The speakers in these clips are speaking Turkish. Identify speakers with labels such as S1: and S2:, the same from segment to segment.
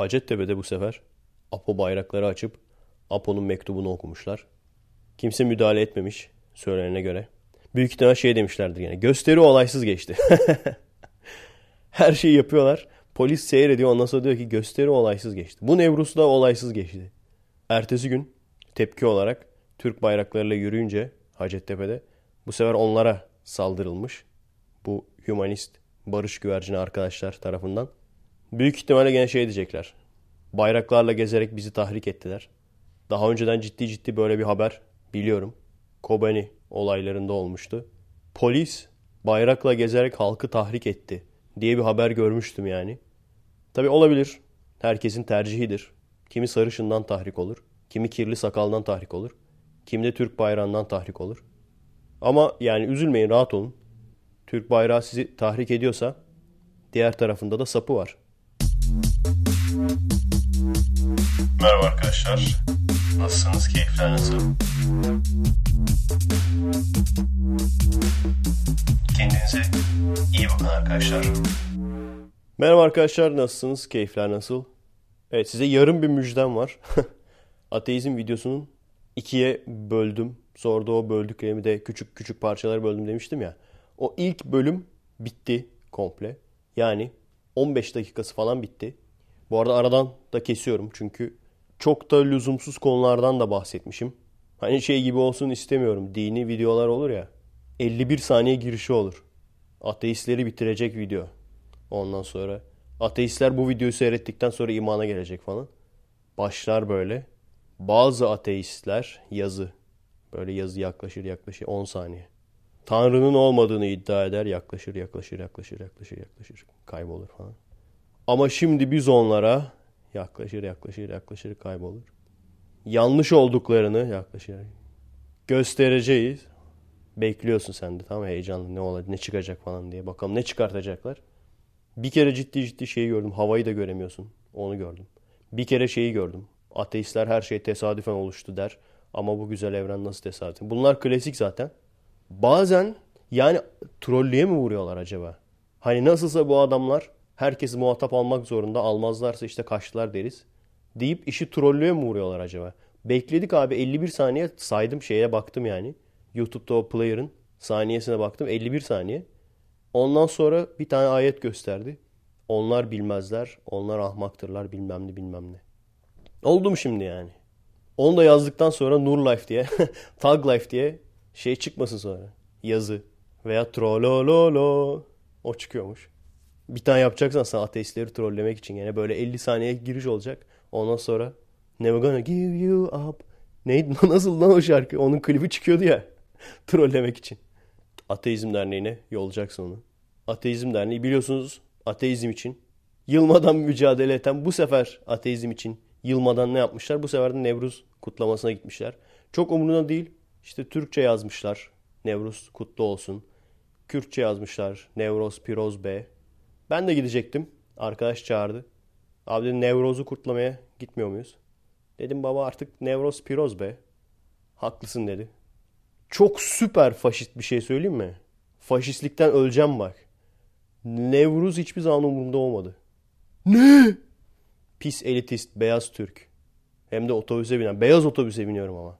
S1: Hacettepe'de bu sefer Apo bayrakları açıp Apo'nun mektubunu okumuşlar. Kimse müdahale etmemiş söylenene göre. Büyük ihtimal şey demişlerdir yani. Gösteri olaysız geçti. Her şeyi yapıyorlar. Polis seyrediyor ondan sonra diyor ki gösteri olaysız geçti. Bu Nevruz da olaysız geçti. Ertesi gün tepki olarak Türk bayraklarıyla yürüyünce Hacettepe'de bu sefer onlara saldırılmış. Bu humanist barış güvercini arkadaşlar tarafından. Büyük ihtimalle gene şey diyecekler. Bayraklarla gezerek bizi tahrik ettiler. Daha önceden ciddi ciddi böyle bir haber biliyorum. Kobani olaylarında olmuştu. Polis bayrakla gezerek halkı tahrik etti diye bir haber görmüştüm yani. Tabi olabilir. Herkesin tercihidir. Kimi sarışından tahrik olur. Kimi kirli sakaldan tahrik olur. Kimi de Türk bayrağından tahrik olur. Ama yani üzülmeyin rahat olun. Türk bayrağı sizi tahrik ediyorsa diğer tarafında da sapı var. Merhaba arkadaşlar. Nasılsınız? Keyifler nasıl? Kendinize iyi bakın arkadaşlar. Merhaba arkadaşlar. Nasılsınız? Keyifler nasıl? Evet size yarım bir müjdem var. Ateizm videosunun ikiye böldüm. da o böldüklerimi de küçük küçük parçalara böldüm demiştim ya. O ilk bölüm bitti komple. Yani 15 dakikası falan bitti. Bu arada aradan da kesiyorum çünkü çok da lüzumsuz konulardan da bahsetmişim. Hani şey gibi olsun istemiyorum. Dini videolar olur ya. 51 saniye girişi olur. Ateistleri bitirecek video. Ondan sonra ateistler bu videoyu seyrettikten sonra imana gelecek falan. Başlar böyle. Bazı ateistler yazı. Böyle yazı yaklaşır yaklaşır 10 saniye. Tanrı'nın olmadığını iddia eder. Yaklaşır yaklaşır yaklaşır yaklaşır yaklaşır. Kaybolur falan. Ama şimdi biz onlara Yaklaşır, yaklaşır, yaklaşır kaybolur. Yanlış olduklarını yaklaşır. Göstereceğiz. Bekliyorsun sen de tamam heyecanlı ne olacak ne çıkacak falan diye. Bakalım ne çıkartacaklar. Bir kere ciddi ciddi şeyi gördüm. Havayı da göremiyorsun. Onu gördüm. Bir kere şeyi gördüm. Ateistler her şey tesadüfen oluştu der. Ama bu güzel evren nasıl tesadüf? Bunlar klasik zaten. Bazen yani trollüye mi vuruyorlar acaba? Hani nasılsa bu adamlar herkesi muhatap almak zorunda. Almazlarsa işte kaçtılar deriz. Deyip işi trollüye mi vuruyorlar acaba? Bekledik abi 51 saniye saydım şeye baktım yani. YouTube'da o player'ın saniyesine baktım 51 saniye. Ondan sonra bir tane ayet gösterdi. Onlar bilmezler, onlar ahmaktırlar bilmem ne bilmem ne. Oldu mu şimdi yani? Onu da yazdıktan sonra Nur Life diye, Tag Life diye şey çıkmasın sonra. Yazı veya Trolololo o çıkıyormuş bir tane yapacaksan sen ateistleri trollemek için yani böyle 50 saniye giriş olacak. Ondan sonra Never gonna give you up. Neydi nasıl lan o şarkı? Onun klibi çıkıyordu ya. trollemek için. Ateizm Derneği'ne yollayacaksın onu. Ateizm Derneği biliyorsunuz ateizm için yılmadan mücadele eden bu sefer ateizm için yılmadan ne yapmışlar? Bu sefer de Nevruz kutlamasına gitmişler. Çok umuruna değil. İşte Türkçe yazmışlar. Nevruz kutlu olsun. Kürtçe yazmışlar. Nevroz Piroz B. Ben de gidecektim. Arkadaş çağırdı. Abi dedi Nevroz'u kurtlamaya gitmiyor muyuz? Dedim baba artık Nevroz piroz be. Haklısın dedi. Çok süper faşist bir şey söyleyeyim mi? Faşistlikten öleceğim bak. Nevruz hiçbir zaman umurumda olmadı. Ne? Pis elitist beyaz Türk. Hem de otobüse binen. Beyaz otobüse biniyorum ama.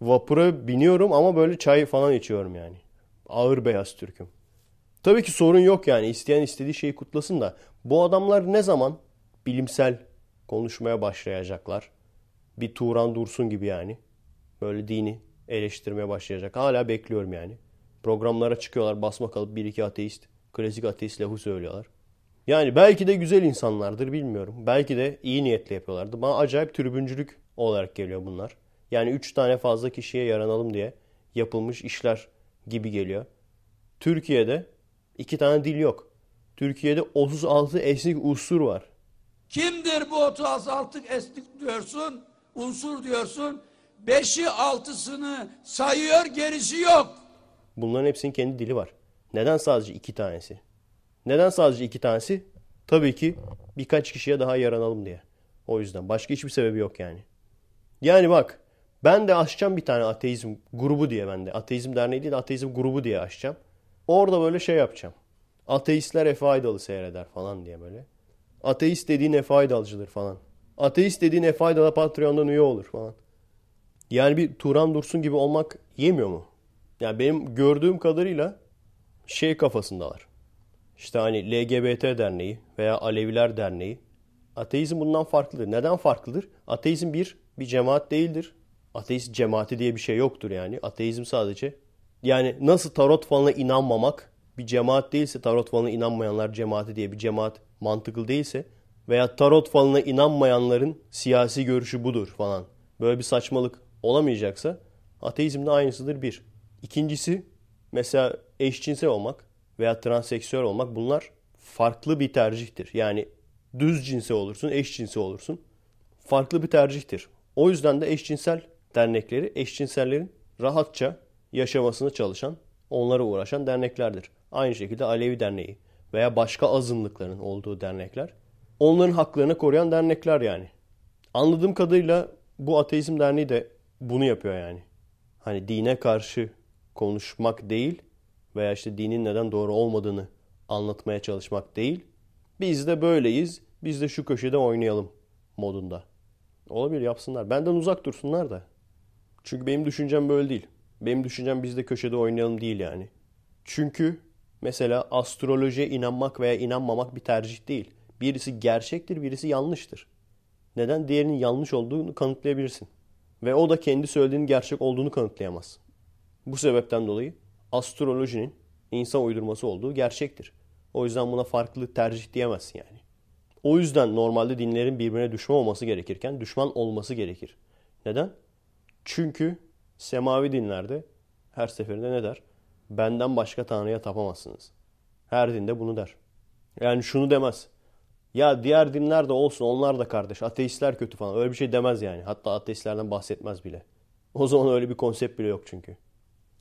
S1: Vapura biniyorum ama böyle çay falan içiyorum yani. Ağır beyaz Türk'üm. Tabii ki sorun yok yani isteyen istediği şeyi kutlasın da bu adamlar ne zaman bilimsel konuşmaya başlayacaklar? Bir Turan Dursun gibi yani. Böyle dini eleştirmeye başlayacak. Hala bekliyorum yani. Programlara çıkıyorlar basma kalıp bir iki ateist, klasik ateist lafı söylüyorlar. Yani belki de güzel insanlardır bilmiyorum. Belki de iyi niyetle yapıyorlardı. Bana acayip tribüncülük olarak geliyor bunlar. Yani üç tane fazla kişiye yaranalım diye yapılmış işler gibi geliyor. Türkiye'de İki tane dil yok. Türkiye'de 36 esnik unsur var. Kimdir bu 36 esnik diyorsun, unsur diyorsun? Beşi altısını sayıyor gerisi yok. Bunların hepsinin kendi dili var. Neden sadece iki tanesi? Neden sadece iki tanesi? Tabii ki birkaç kişiye daha yaranalım diye. O yüzden başka hiçbir sebebi yok yani. Yani bak ben de açacağım bir tane ateizm grubu diye ben de. Ateizm derneği değil de ateizm grubu diye açacağım. Orada böyle şey yapacağım. Ateistler Efe Aydal'ı seyreder falan diye böyle. Ateist dediğin Efe Aydal'cıdır falan. Ateist dediğin Efe Aydal'a Patreon'dan üye olur falan. Yani bir Turan Dursun gibi olmak yemiyor mu? Yani benim gördüğüm kadarıyla şey kafasındalar. İşte hani LGBT derneği veya Aleviler derneği. Ateizm bundan farklıdır. Neden farklıdır? Ateizm bir, bir cemaat değildir. Ateist cemaati diye bir şey yoktur yani. Ateizm sadece yani nasıl tarot falına inanmamak bir cemaat değilse tarot falına inanmayanlar cemaati diye bir cemaat mantıklı değilse veya tarot falına inanmayanların siyasi görüşü budur falan. Böyle bir saçmalık olamayacaksa ateizmde aynısıdır bir. İkincisi mesela eşcinsel olmak veya transseksüel olmak bunlar farklı bir tercihtir. Yani düz cinsel olursun, eşcinsel olursun. Farklı bir tercihtir. O yüzden de eşcinsel dernekleri eşcinsellerin rahatça yaşamasını çalışan, onlara uğraşan derneklerdir. Aynı şekilde Alevi Derneği veya başka azınlıkların olduğu dernekler. Onların haklarını koruyan dernekler yani. Anladığım kadarıyla bu Ateizm Derneği de bunu yapıyor yani. Hani dine karşı konuşmak değil veya işte dinin neden doğru olmadığını anlatmaya çalışmak değil. Biz de böyleyiz, biz de şu köşede oynayalım modunda. Olabilir yapsınlar. Benden uzak dursunlar da. Çünkü benim düşüncem böyle değil benim düşüncem biz de köşede oynayalım değil yani. Çünkü mesela astrolojiye inanmak veya inanmamak bir tercih değil. Birisi gerçektir, birisi yanlıştır. Neden diğerinin yanlış olduğunu kanıtlayabilirsin. Ve o da kendi söylediğinin gerçek olduğunu kanıtlayamaz. Bu sebepten dolayı astrolojinin insan uydurması olduğu gerçektir. O yüzden buna farklı tercih diyemezsin yani. O yüzden normalde dinlerin birbirine düşman olması gerekirken düşman olması gerekir. Neden? Çünkü Semavi dinlerde her seferinde ne der? Benden başka Tanrı'ya tapamazsınız. Her dinde bunu der. Yani şunu demez. Ya diğer dinler de olsun onlar da kardeş. Ateistler kötü falan. Öyle bir şey demez yani. Hatta ateistlerden bahsetmez bile. O zaman öyle bir konsept bile yok çünkü.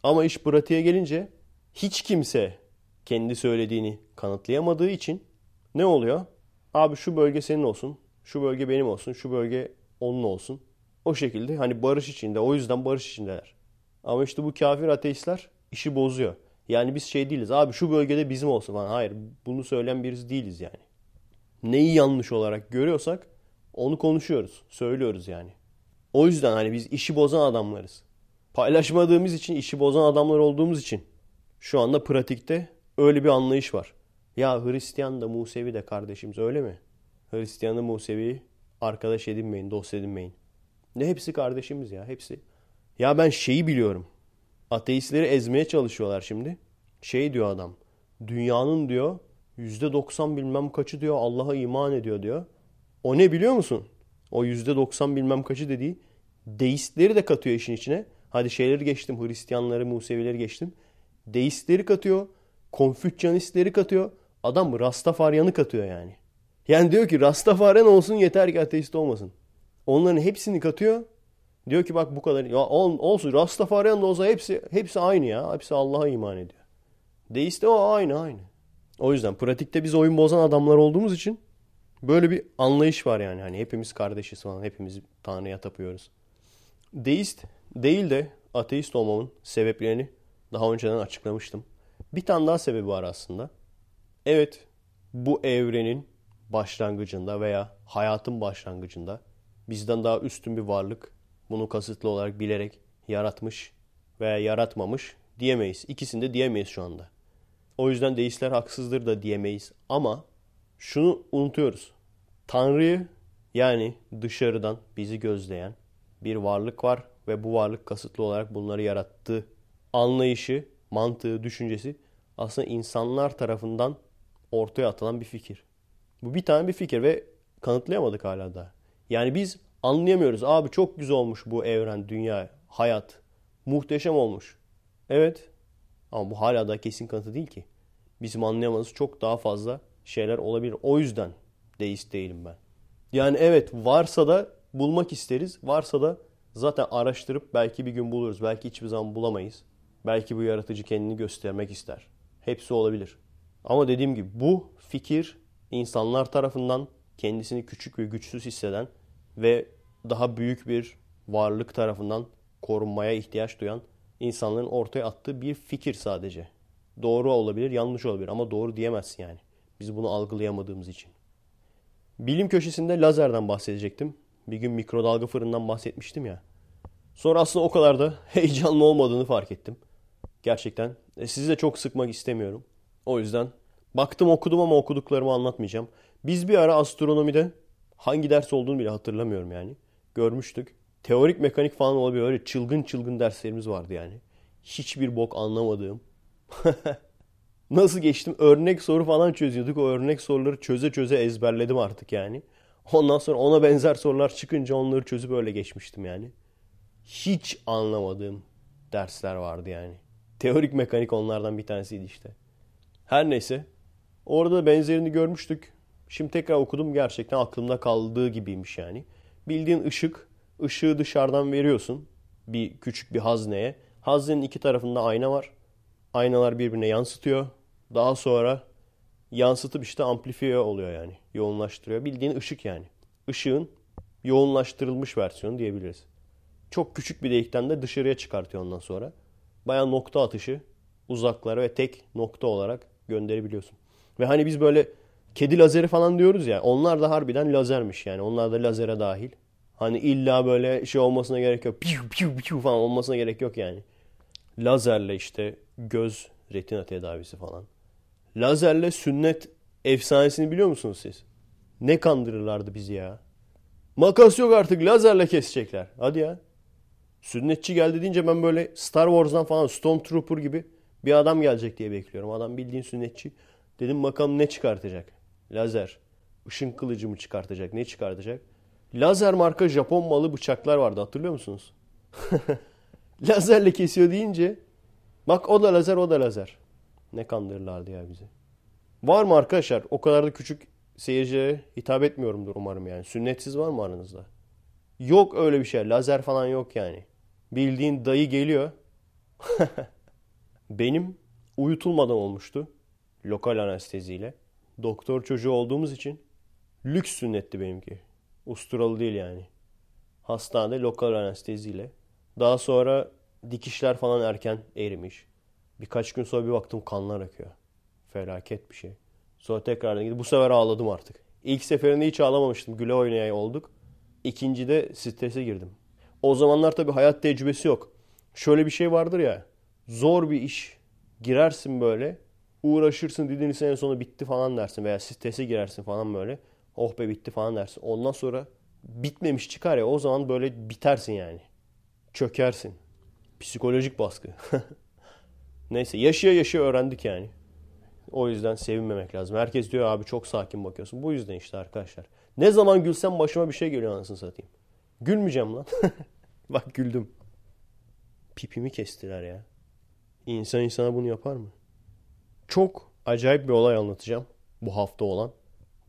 S1: Ama iş pratiğe gelince hiç kimse kendi söylediğini kanıtlayamadığı için ne oluyor? Abi şu bölge senin olsun, şu bölge benim olsun, şu bölge onun olsun. O şekilde hani barış içinde o yüzden barış içindeler. Ama işte bu kafir ateistler işi bozuyor. Yani biz şey değiliz abi şu bölgede bizim olsun falan. Hayır bunu söyleyen birisi değiliz yani. Neyi yanlış olarak görüyorsak onu konuşuyoruz. Söylüyoruz yani. O yüzden hani biz işi bozan adamlarız. Paylaşmadığımız için işi bozan adamlar olduğumuz için şu anda pratikte öyle bir anlayış var. Ya Hristiyan da Musevi de kardeşimiz öyle mi? Hristiyanı Musevi arkadaş edinmeyin, dost edinmeyin. Ne hepsi kardeşimiz ya hepsi. Ya ben şeyi biliyorum. Ateistleri ezmeye çalışıyorlar şimdi. Şey diyor adam. Dünyanın diyor yüzde doksan bilmem kaçı diyor Allah'a iman ediyor diyor. O ne biliyor musun? O yüzde doksan bilmem kaçı dediği deistleri de katıyor işin içine. Hadi şeyleri geçtim Hristiyanları, Musevileri geçtim. Deistleri katıyor. Konfüçyanistleri katıyor. Adam Rastafaryan'ı katıyor yani. Yani diyor ki Rastafaryan olsun yeter ki ateist olmasın. Onların hepsini katıyor. Diyor ki bak bu kadar. Ya ol, olsun Rastafarian da olsa hepsi hepsi aynı ya. Hepsi Allah'a iman ediyor. Deist de o aynı aynı. O yüzden pratikte biz oyun bozan adamlar olduğumuz için böyle bir anlayış var yani. Hani hepimiz kardeşiz falan. Hepimiz Tanrı'ya tapıyoruz. Deist değil de ateist olmamın sebeplerini daha önceden açıklamıştım. Bir tane daha sebebi var aslında. Evet bu evrenin başlangıcında veya hayatın başlangıcında bizden daha üstün bir varlık bunu kasıtlı olarak bilerek yaratmış veya yaratmamış diyemeyiz. İkisini de diyemeyiz şu anda. O yüzden deistler haksızdır da diyemeyiz. Ama şunu unutuyoruz. Tanrı'yı yani dışarıdan bizi gözleyen bir varlık var ve bu varlık kasıtlı olarak bunları yarattı. Anlayışı, mantığı, düşüncesi aslında insanlar tarafından ortaya atılan bir fikir. Bu bir tane bir fikir ve kanıtlayamadık hala da. Yani biz anlayamıyoruz. Abi çok güzel olmuş bu evren, dünya, hayat. Muhteşem olmuş. Evet. Ama bu hala da kesin kanıtı değil ki. Bizim anlayamadığımız çok daha fazla şeyler olabilir. O yüzden deist değilim ben. Yani evet varsa da bulmak isteriz. Varsa da zaten araştırıp belki bir gün buluruz. Belki hiçbir zaman bulamayız. Belki bu yaratıcı kendini göstermek ister. Hepsi olabilir. Ama dediğim gibi bu fikir insanlar tarafından kendisini küçük ve güçsüz hisseden ve daha büyük bir varlık tarafından korunmaya ihtiyaç duyan insanların ortaya attığı bir fikir sadece. Doğru olabilir, yanlış olabilir ama doğru diyemezsin yani. Biz bunu algılayamadığımız için. Bilim köşesinde lazerden bahsedecektim. Bir gün mikrodalga fırından bahsetmiştim ya. Sonra aslında o kadar da heyecanlı olmadığını fark ettim. Gerçekten e, sizi de çok sıkmak istemiyorum. O yüzden baktım okudum ama okuduklarımı anlatmayacağım. Biz bir ara astronomide Hangi ders olduğunu bile hatırlamıyorum yani. Görmüştük. Teorik mekanik falan olabilir. Öyle çılgın çılgın derslerimiz vardı yani. Hiçbir bok anlamadığım. Nasıl geçtim? Örnek soru falan çözüyorduk. O örnek soruları çöze çöze ezberledim artık yani. Ondan sonra ona benzer sorular çıkınca onları çözüp öyle geçmiştim yani. Hiç anlamadığım dersler vardı yani. Teorik mekanik onlardan bir tanesiydi işte. Her neyse. Orada benzerini görmüştük. Şimdi tekrar okudum gerçekten aklımda kaldığı gibiymiş yani. Bildiğin ışık, ışığı dışarıdan veriyorsun bir küçük bir hazneye. Haznenin iki tarafında ayna var. Aynalar birbirine yansıtıyor. Daha sonra yansıtıp işte amplifiye oluyor yani. Yoğunlaştırıyor. Bildiğin ışık yani. Işığın yoğunlaştırılmış versiyonu diyebiliriz. Çok küçük bir delikten de dışarıya çıkartıyor ondan sonra. Baya nokta atışı uzaklara ve tek nokta olarak gönderebiliyorsun. Ve hani biz böyle Kedi lazeri falan diyoruz ya. Onlar da harbiden lazermiş yani. Onlar da lazere dahil. Hani illa böyle şey olmasına gerek yok. Piu piu piu falan olmasına gerek yok yani. Lazerle işte göz retina tedavisi falan. Lazerle sünnet efsanesini biliyor musunuz siz? Ne kandırırlardı bizi ya. Makas yok artık lazerle kesecekler. Hadi ya. Sünnetçi geldi deyince ben böyle Star Wars'dan falan Stormtrooper gibi bir adam gelecek diye bekliyorum. Adam bildiğin sünnetçi. Dedim bakalım ne çıkartacak. Lazer. ışın kılıcı mı çıkartacak? Ne çıkartacak? Lazer marka Japon malı bıçaklar vardı hatırlıyor musunuz? Lazerle kesiyor deyince bak o da lazer o da lazer. Ne kandırırlardı ya bizi. Var mı arkadaşlar? O kadar da küçük seyircilere hitap etmiyorumdur umarım yani. Sünnetsiz var mı aranızda? Yok öyle bir şey. Lazer falan yok yani. Bildiğin dayı geliyor. Benim uyutulmadan olmuştu. Lokal anesteziyle doktor çocuğu olduğumuz için lüks sünnetti benimki. Usturalı değil yani. Hastanede lokal anesteziyle. Daha sonra dikişler falan erken erimiş. Birkaç gün sonra bir baktım kanlar akıyor. Felaket bir şey. Sonra tekrardan gidip bu sefer ağladım artık. İlk seferinde hiç ağlamamıştım. Güle oynaya olduk. İkinci de strese girdim. O zamanlar tabii hayat tecrübesi yok. Şöyle bir şey vardır ya. Zor bir iş. Girersin böyle uğraşırsın dilini en sonu bitti falan dersin veya sitesi girersin falan böyle. Oh be bitti falan dersin. Ondan sonra bitmemiş çıkar ya o zaman böyle bitersin yani. Çökersin. Psikolojik baskı. Neyse yaşaya yaşaya öğrendik yani. O yüzden sevinmemek lazım. Herkes diyor abi çok sakin bakıyorsun. Bu yüzden işte arkadaşlar. Ne zaman gülsem başıma bir şey geliyor anasını satayım. Gülmeyeceğim lan. Bak güldüm. Pipimi kestiler ya. İnsan insana bunu yapar mı? Çok acayip bir olay anlatacağım bu hafta olan.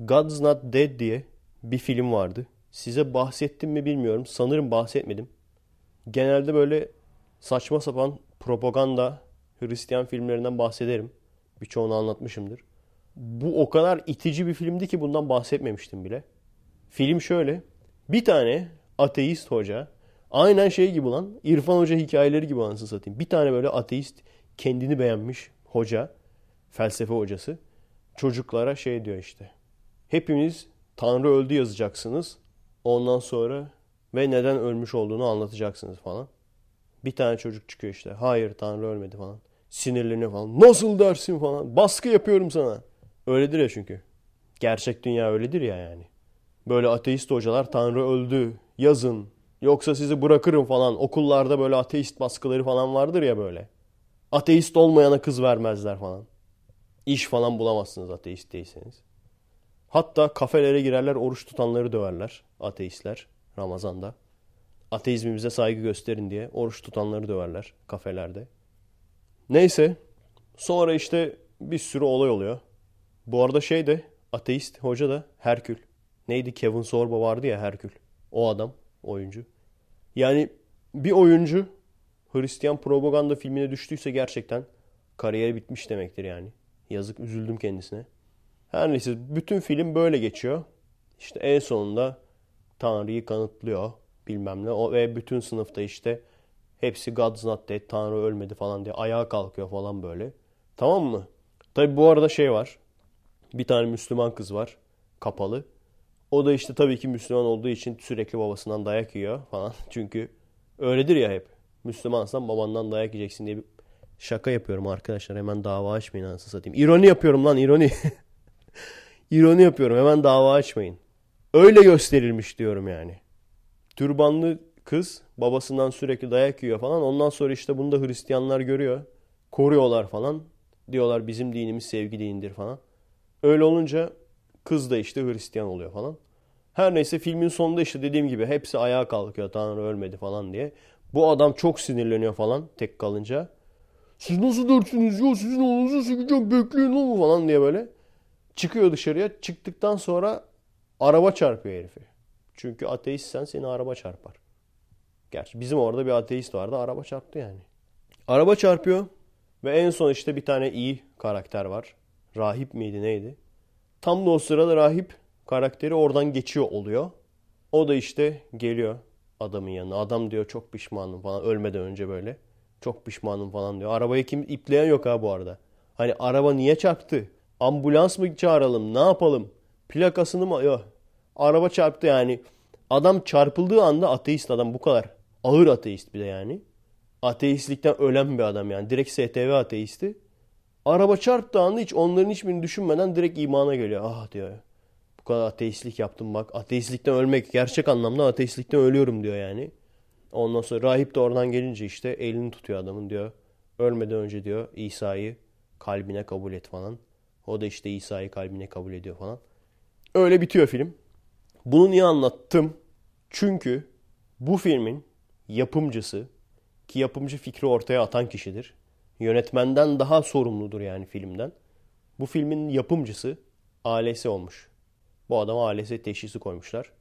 S1: God's Not Dead diye bir film vardı. Size bahsettim mi bilmiyorum. Sanırım bahsetmedim. Genelde böyle saçma sapan propaganda Hristiyan filmlerinden bahsederim. Birçoğunu anlatmışımdır. Bu o kadar itici bir filmdi ki bundan bahsetmemiştim bile. Film şöyle. Bir tane ateist hoca aynen şey gibi lan İrfan Hoca hikayeleri gibi anasını satayım. Bir tane böyle ateist kendini beğenmiş hoca felsefe hocası çocuklara şey diyor işte. Hepiniz Tanrı öldü yazacaksınız. Ondan sonra ve neden ölmüş olduğunu anlatacaksınız falan. Bir tane çocuk çıkıyor işte. Hayır Tanrı ölmedi falan. Sinirleniyor falan. Nasıl dersin falan. Baskı yapıyorum sana. Öyledir ya çünkü. Gerçek dünya öyledir ya yani. Böyle ateist hocalar Tanrı öldü yazın yoksa sizi bırakırım falan. Okullarda böyle ateist baskıları falan vardır ya böyle. Ateist olmayana kız vermezler falan. İş falan bulamazsınız ateist değilseniz. Hatta kafelere girerler oruç tutanları döverler ateistler Ramazan'da. Ateizmimize saygı gösterin diye oruç tutanları döverler kafelerde. Neyse sonra işte bir sürü olay oluyor. Bu arada şey de ateist hoca da Herkül. Neydi Kevin Sorbo vardı ya Herkül. O adam oyuncu. Yani bir oyuncu Hristiyan propaganda filmine düştüyse gerçekten kariyeri bitmiş demektir yani. Yazık üzüldüm kendisine. Her neyse bütün film böyle geçiyor. İşte en sonunda Tanrı'yı kanıtlıyor bilmem ne. O, ve bütün sınıfta işte hepsi God's not dead, Tanrı ölmedi falan diye ayağa kalkıyor falan böyle. Tamam mı? Tabi bu arada şey var. Bir tane Müslüman kız var. Kapalı. O da işte tabii ki Müslüman olduğu için sürekli babasından dayak yiyor falan. Çünkü öyledir ya hep. Müslümansan babandan dayak yiyeceksin diye bir Şaka yapıyorum arkadaşlar hemen dava açmayın anasını satayım. İroni yapıyorum lan ironi. ironi yapıyorum hemen dava açmayın. Öyle gösterilmiş diyorum yani. Türbanlı kız babasından sürekli dayak yiyor falan. Ondan sonra işte bunu da Hristiyanlar görüyor. Koruyorlar falan. Diyorlar bizim dinimiz sevgi dinidir falan. Öyle olunca kız da işte Hristiyan oluyor falan. Her neyse filmin sonunda işte dediğim gibi hepsi ayağa kalkıyor Tanrı ölmedi falan diye. Bu adam çok sinirleniyor falan tek kalınca. Siz nasıl dörtsünüz ya sizin oğlunuzu sıkacağım bekleyin oğlum falan diye böyle. Çıkıyor dışarıya. Çıktıktan sonra araba çarpıyor herifi. Çünkü ateistsen seni araba çarpar. Gerçi bizim orada bir ateist vardı araba çarptı yani. Araba çarpıyor ve en son işte bir tane iyi karakter var. Rahip miydi neydi? Tam da o sırada rahip karakteri oradan geçiyor oluyor. O da işte geliyor adamın yanına. Adam diyor çok pişmanım falan ölmeden önce böyle. Çok pişmanım falan diyor. Arabayı kim ipleyen yok ha bu arada. Hani araba niye çarptı? Ambulans mı çağıralım? Ne yapalım? Plakasını mı? Yok. Araba çarptı yani. Adam çarpıldığı anda ateist adam bu kadar. Ağır ateist bir de yani. Ateistlikten ölen bir adam yani. Direkt STV ateisti. Araba çarptığı anda hiç onların hiçbirini düşünmeden direkt imana geliyor. Ah diyor. Bu kadar ateistlik yaptım bak. Ateistlikten ölmek gerçek anlamda ateistlikten ölüyorum diyor yani. Ondan sonra rahip de oradan gelince işte elini tutuyor adamın diyor. Ölmeden önce diyor İsa'yı kalbine kabul et falan. O da işte İsa'yı kalbine kabul ediyor falan. Öyle bitiyor film. Bunu niye anlattım? Çünkü bu filmin yapımcısı ki yapımcı fikri ortaya atan kişidir. Yönetmenden daha sorumludur yani filmden. Bu filmin yapımcısı ALS olmuş. Bu adama ALS teşhisi koymuşlar.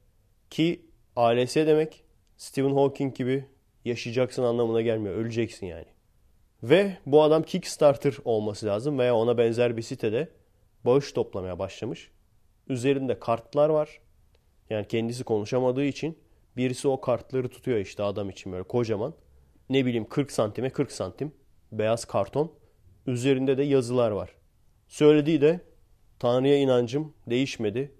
S1: Ki ALS demek Stephen Hawking gibi yaşayacaksın anlamına gelmiyor. Öleceksin yani. Ve bu adam Kickstarter olması lazım veya ona benzer bir sitede bağış toplamaya başlamış. Üzerinde kartlar var. Yani kendisi konuşamadığı için birisi o kartları tutuyor işte adam için böyle kocaman. Ne bileyim 40 santime 40 santim beyaz karton. Üzerinde de yazılar var. Söylediği de Tanrı'ya inancım değişmedi.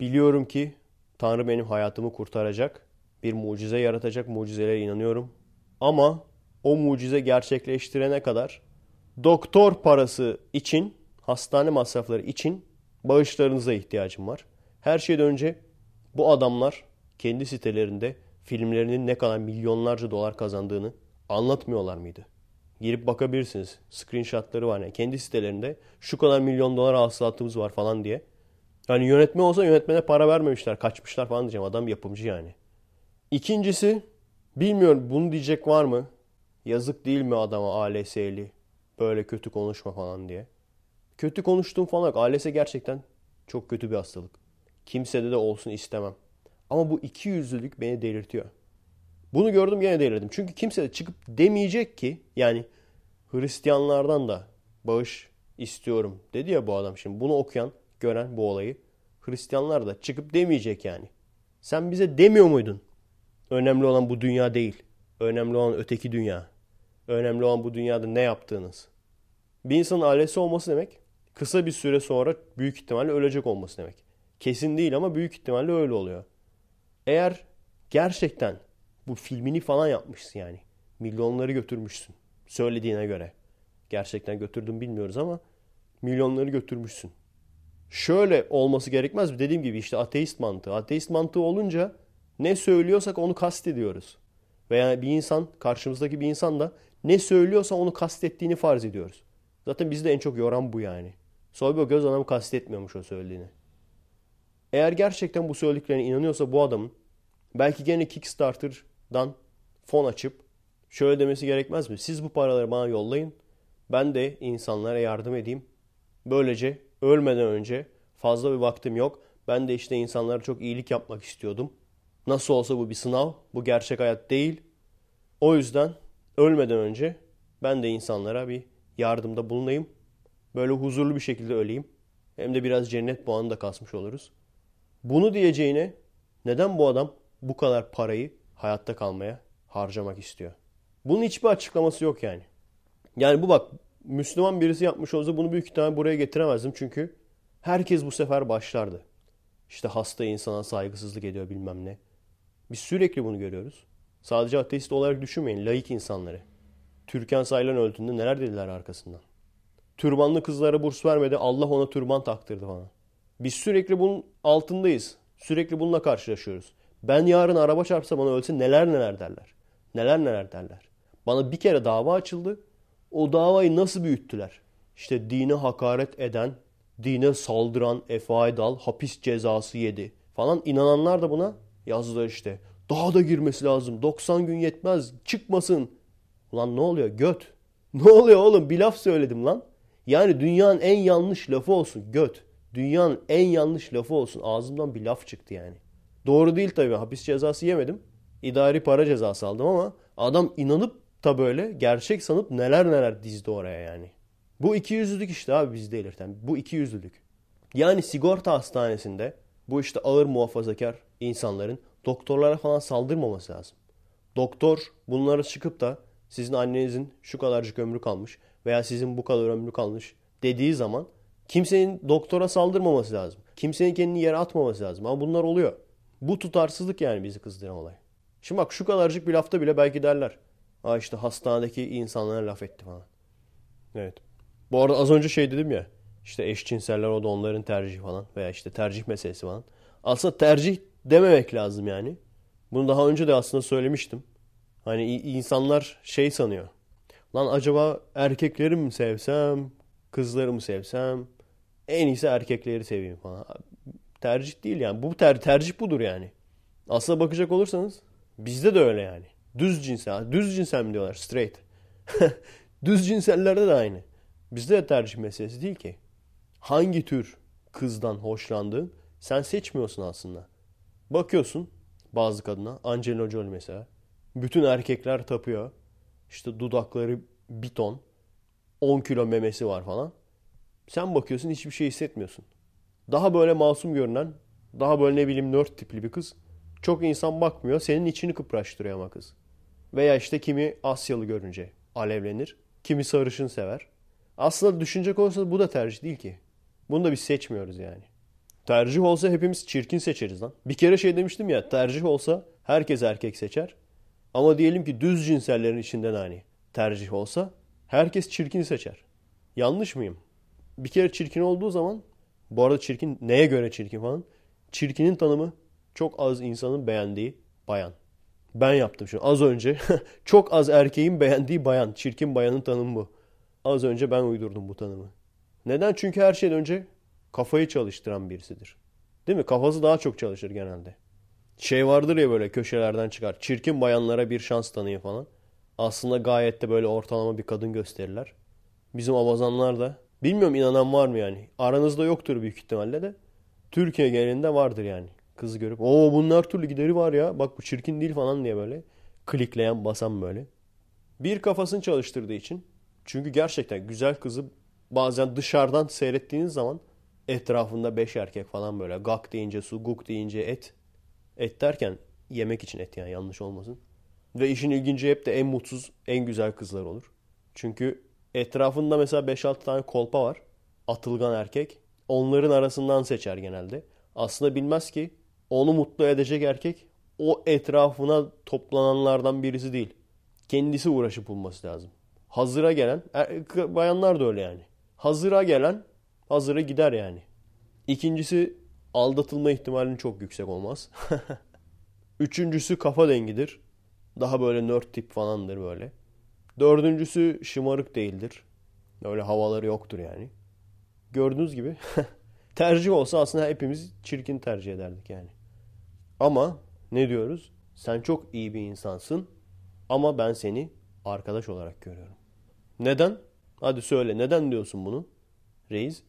S1: Biliyorum ki Tanrı benim hayatımı kurtaracak bir mucize yaratacak mucizelere inanıyorum. Ama o mucize gerçekleştirene kadar doktor parası için, hastane masrafları için bağışlarınıza ihtiyacım var. Her şeyden önce bu adamlar kendi sitelerinde filmlerinin ne kadar milyonlarca dolar kazandığını anlatmıyorlar mıydı? Girip bakabilirsiniz. Screenshotları var. Yani kendi sitelerinde şu kadar milyon dolar hasılatımız var falan diye. Yani yönetme olsa yönetmene para vermemişler. Kaçmışlar falan diyeceğim. Adam yapımcı yani. İkincisi, bilmiyorum bunu diyecek var mı? Yazık değil mi adama ALS'li? Böyle kötü konuşma falan diye. Kötü konuştuğum falan yok. ALS gerçekten çok kötü bir hastalık. Kimsede de olsun istemem. Ama bu iki yüzlülük beni delirtiyor. Bunu gördüm gene delirdim. Çünkü kimse de çıkıp demeyecek ki yani Hristiyanlardan da bağış istiyorum dedi ya bu adam şimdi. Bunu okuyan, gören bu olayı Hristiyanlar da çıkıp demeyecek yani. Sen bize demiyor muydun? Önemli olan bu dünya değil. Önemli olan öteki dünya. Önemli olan bu dünyada ne yaptığınız. Bir insanın ailesi olması demek kısa bir süre sonra büyük ihtimalle ölecek olması demek. Kesin değil ama büyük ihtimalle öyle oluyor. Eğer gerçekten bu filmini falan yapmışsın yani. Milyonları götürmüşsün söylediğine göre. Gerçekten götürdüm bilmiyoruz ama milyonları götürmüşsün. Şöyle olması gerekmez mi? Dediğim gibi işte ateist mantığı. Ateist mantığı olunca ne söylüyorsak onu kastediyoruz. Veya bir insan, karşımızdaki bir insan da ne söylüyorsa onu kastettiğini farz ediyoruz. Zaten bizi de en çok yoran bu yani. Soybo göz adamı kastetmiyormuş o söylediğini. Eğer gerçekten bu söylediklerine inanıyorsa bu adamın belki gene Kickstarter'dan fon açıp şöyle demesi gerekmez mi? Siz bu paraları bana yollayın. Ben de insanlara yardım edeyim. Böylece ölmeden önce fazla bir vaktim yok. Ben de işte insanlara çok iyilik yapmak istiyordum. Nasıl olsa bu bir sınav, bu gerçek hayat değil. O yüzden ölmeden önce ben de insanlara bir yardımda bulunayım. Böyle huzurlu bir şekilde öleyim. Hem de biraz cennet puanı da kasmış oluruz. Bunu diyeceğine neden bu adam bu kadar parayı hayatta kalmaya harcamak istiyor? Bunun hiçbir açıklaması yok yani. Yani bu bak Müslüman birisi yapmış olsa bunu büyük ihtimalle buraya getiremezdim. Çünkü herkes bu sefer başlardı. İşte hasta insana saygısızlık ediyor bilmem ne. Biz sürekli bunu görüyoruz. Sadece ateist olarak düşünmeyin. Layık insanları. Türkan Saylan öldüğünde neler dediler arkasından. Türbanlı kızlara burs vermedi. Allah ona türban taktırdı bana. Biz sürekli bunun altındayız. Sürekli bununla karşılaşıyoruz. Ben yarın araba çarpsa bana ölse neler neler derler. Neler neler derler. Bana bir kere dava açıldı. O davayı nasıl büyüttüler? İşte dine hakaret eden, dine saldıran Efe Aydal hapis cezası yedi falan inananlar da buna Yazdılar işte. Daha da girmesi lazım. 90 gün yetmez. Çıkmasın. Ulan ne oluyor göt? Ne oluyor oğlum? Bir laf söyledim lan. Yani dünyanın en yanlış lafı olsun göt. Dünyanın en yanlış lafı olsun. Ağzımdan bir laf çıktı yani. Doğru değil tabii. Hapis cezası yemedim. İdari para cezası aldım ama adam inanıp da böyle gerçek sanıp neler neler dizdi oraya yani. Bu iki yüzlülük işte abi bizi delirten. Bu iki yüzlülük. Yani sigorta hastanesinde bu işte ağır muhafazakar insanların doktorlara falan saldırmaması lazım. Doktor bunlara çıkıp da sizin annenizin şu kadarcık ömrü kalmış veya sizin bu kadar ömrü kalmış dediği zaman kimsenin doktora saldırmaması lazım. Kimsenin kendini yere atmaması lazım ama bunlar oluyor. Bu tutarsızlık yani bizi kızdıran olay. Şimdi bak şu kadarcık bir lafta bile belki derler. Aa işte hastanedeki insanlara laf etti falan. Evet. Bu arada az önce şey dedim ya. İşte eşcinseller o da onların tercihi falan veya işte tercih meselesi falan. Aslında tercih dememek lazım yani. Bunu daha önce de aslında söylemiştim. Hani insanlar şey sanıyor. Lan acaba erkekleri mi sevsem, kızları mı sevsem? En iyisi erkekleri seveyim falan. Tercih değil yani. Bu ter tercih budur yani. Aslına bakacak olursanız bizde de öyle yani. Düz cinsel, düz cinsel mi diyorlar? Straight. düz cinsellerde de aynı. Bizde de tercih meselesi değil ki hangi tür kızdan hoşlandığın sen seçmiyorsun aslında. Bakıyorsun bazı kadına Angelina Jolie mesela. Bütün erkekler tapıyor. İşte dudakları bir ton. 10 kilo memesi var falan. Sen bakıyorsun hiçbir şey hissetmiyorsun. Daha böyle masum görünen, daha böyle ne bileyim nerd tipli bir kız. Çok insan bakmıyor. Senin içini kıpraştırıyor ama kız. Veya işte kimi Asyalı görünce alevlenir. Kimi sarışın sever. Aslında düşünecek olursanız bu da tercih değil ki. Bunu da biz seçmiyoruz yani. Tercih olsa hepimiz çirkin seçeriz lan. Bir kere şey demiştim ya tercih olsa herkes erkek seçer. Ama diyelim ki düz cinsellerin içinden hani tercih olsa herkes çirkin seçer. Yanlış mıyım? Bir kere çirkin olduğu zaman bu arada çirkin neye göre çirkin falan. Çirkinin tanımı çok az insanın beğendiği bayan. Ben yaptım şimdi az önce. çok az erkeğin beğendiği bayan. Çirkin bayanın tanımı bu. Az önce ben uydurdum bu tanımı. Neden? Çünkü her şeyden önce kafayı çalıştıran birisidir. Değil mi? Kafası daha çok çalışır genelde. Şey vardır ya böyle köşelerden çıkar. Çirkin bayanlara bir şans tanıyın falan. Aslında gayet de böyle ortalama bir kadın gösterirler. Bizim abazanlar da. Bilmiyorum inanan var mı yani. Aranızda yoktur büyük ihtimalle de. Türkiye genelinde vardır yani. Kızı görüp o bunlar türlü gideri var ya. Bak bu çirkin değil falan diye böyle. Klikleyen basan böyle. Bir kafasını çalıştırdığı için. Çünkü gerçekten güzel kızı bazen dışarıdan seyrettiğiniz zaman etrafında beş erkek falan böyle gak deyince su, guk deyince et. Et derken yemek için et yani yanlış olmasın. Ve işin ilginci hep de en mutsuz, en güzel kızlar olur. Çünkü etrafında mesela 5-6 tane kolpa var. Atılgan erkek. Onların arasından seçer genelde. Aslında bilmez ki onu mutlu edecek erkek o etrafına toplananlardan birisi değil. Kendisi uğraşıp bulması lazım. Hazıra gelen er, bayanlar da öyle yani hazıra gelen hazıra gider yani. İkincisi aldatılma ihtimalinin çok yüksek olmaz. Üçüncüsü kafa dengidir. Daha böyle nört tip falandır böyle. Dördüncüsü şımarık değildir. Öyle havaları yoktur yani. Gördüğünüz gibi tercih olsa aslında hepimiz çirkin tercih ederdik yani. Ama ne diyoruz? Sen çok iyi bir insansın ama ben seni arkadaş olarak görüyorum. Neden? Hadi söyle neden diyorsun bunu reis?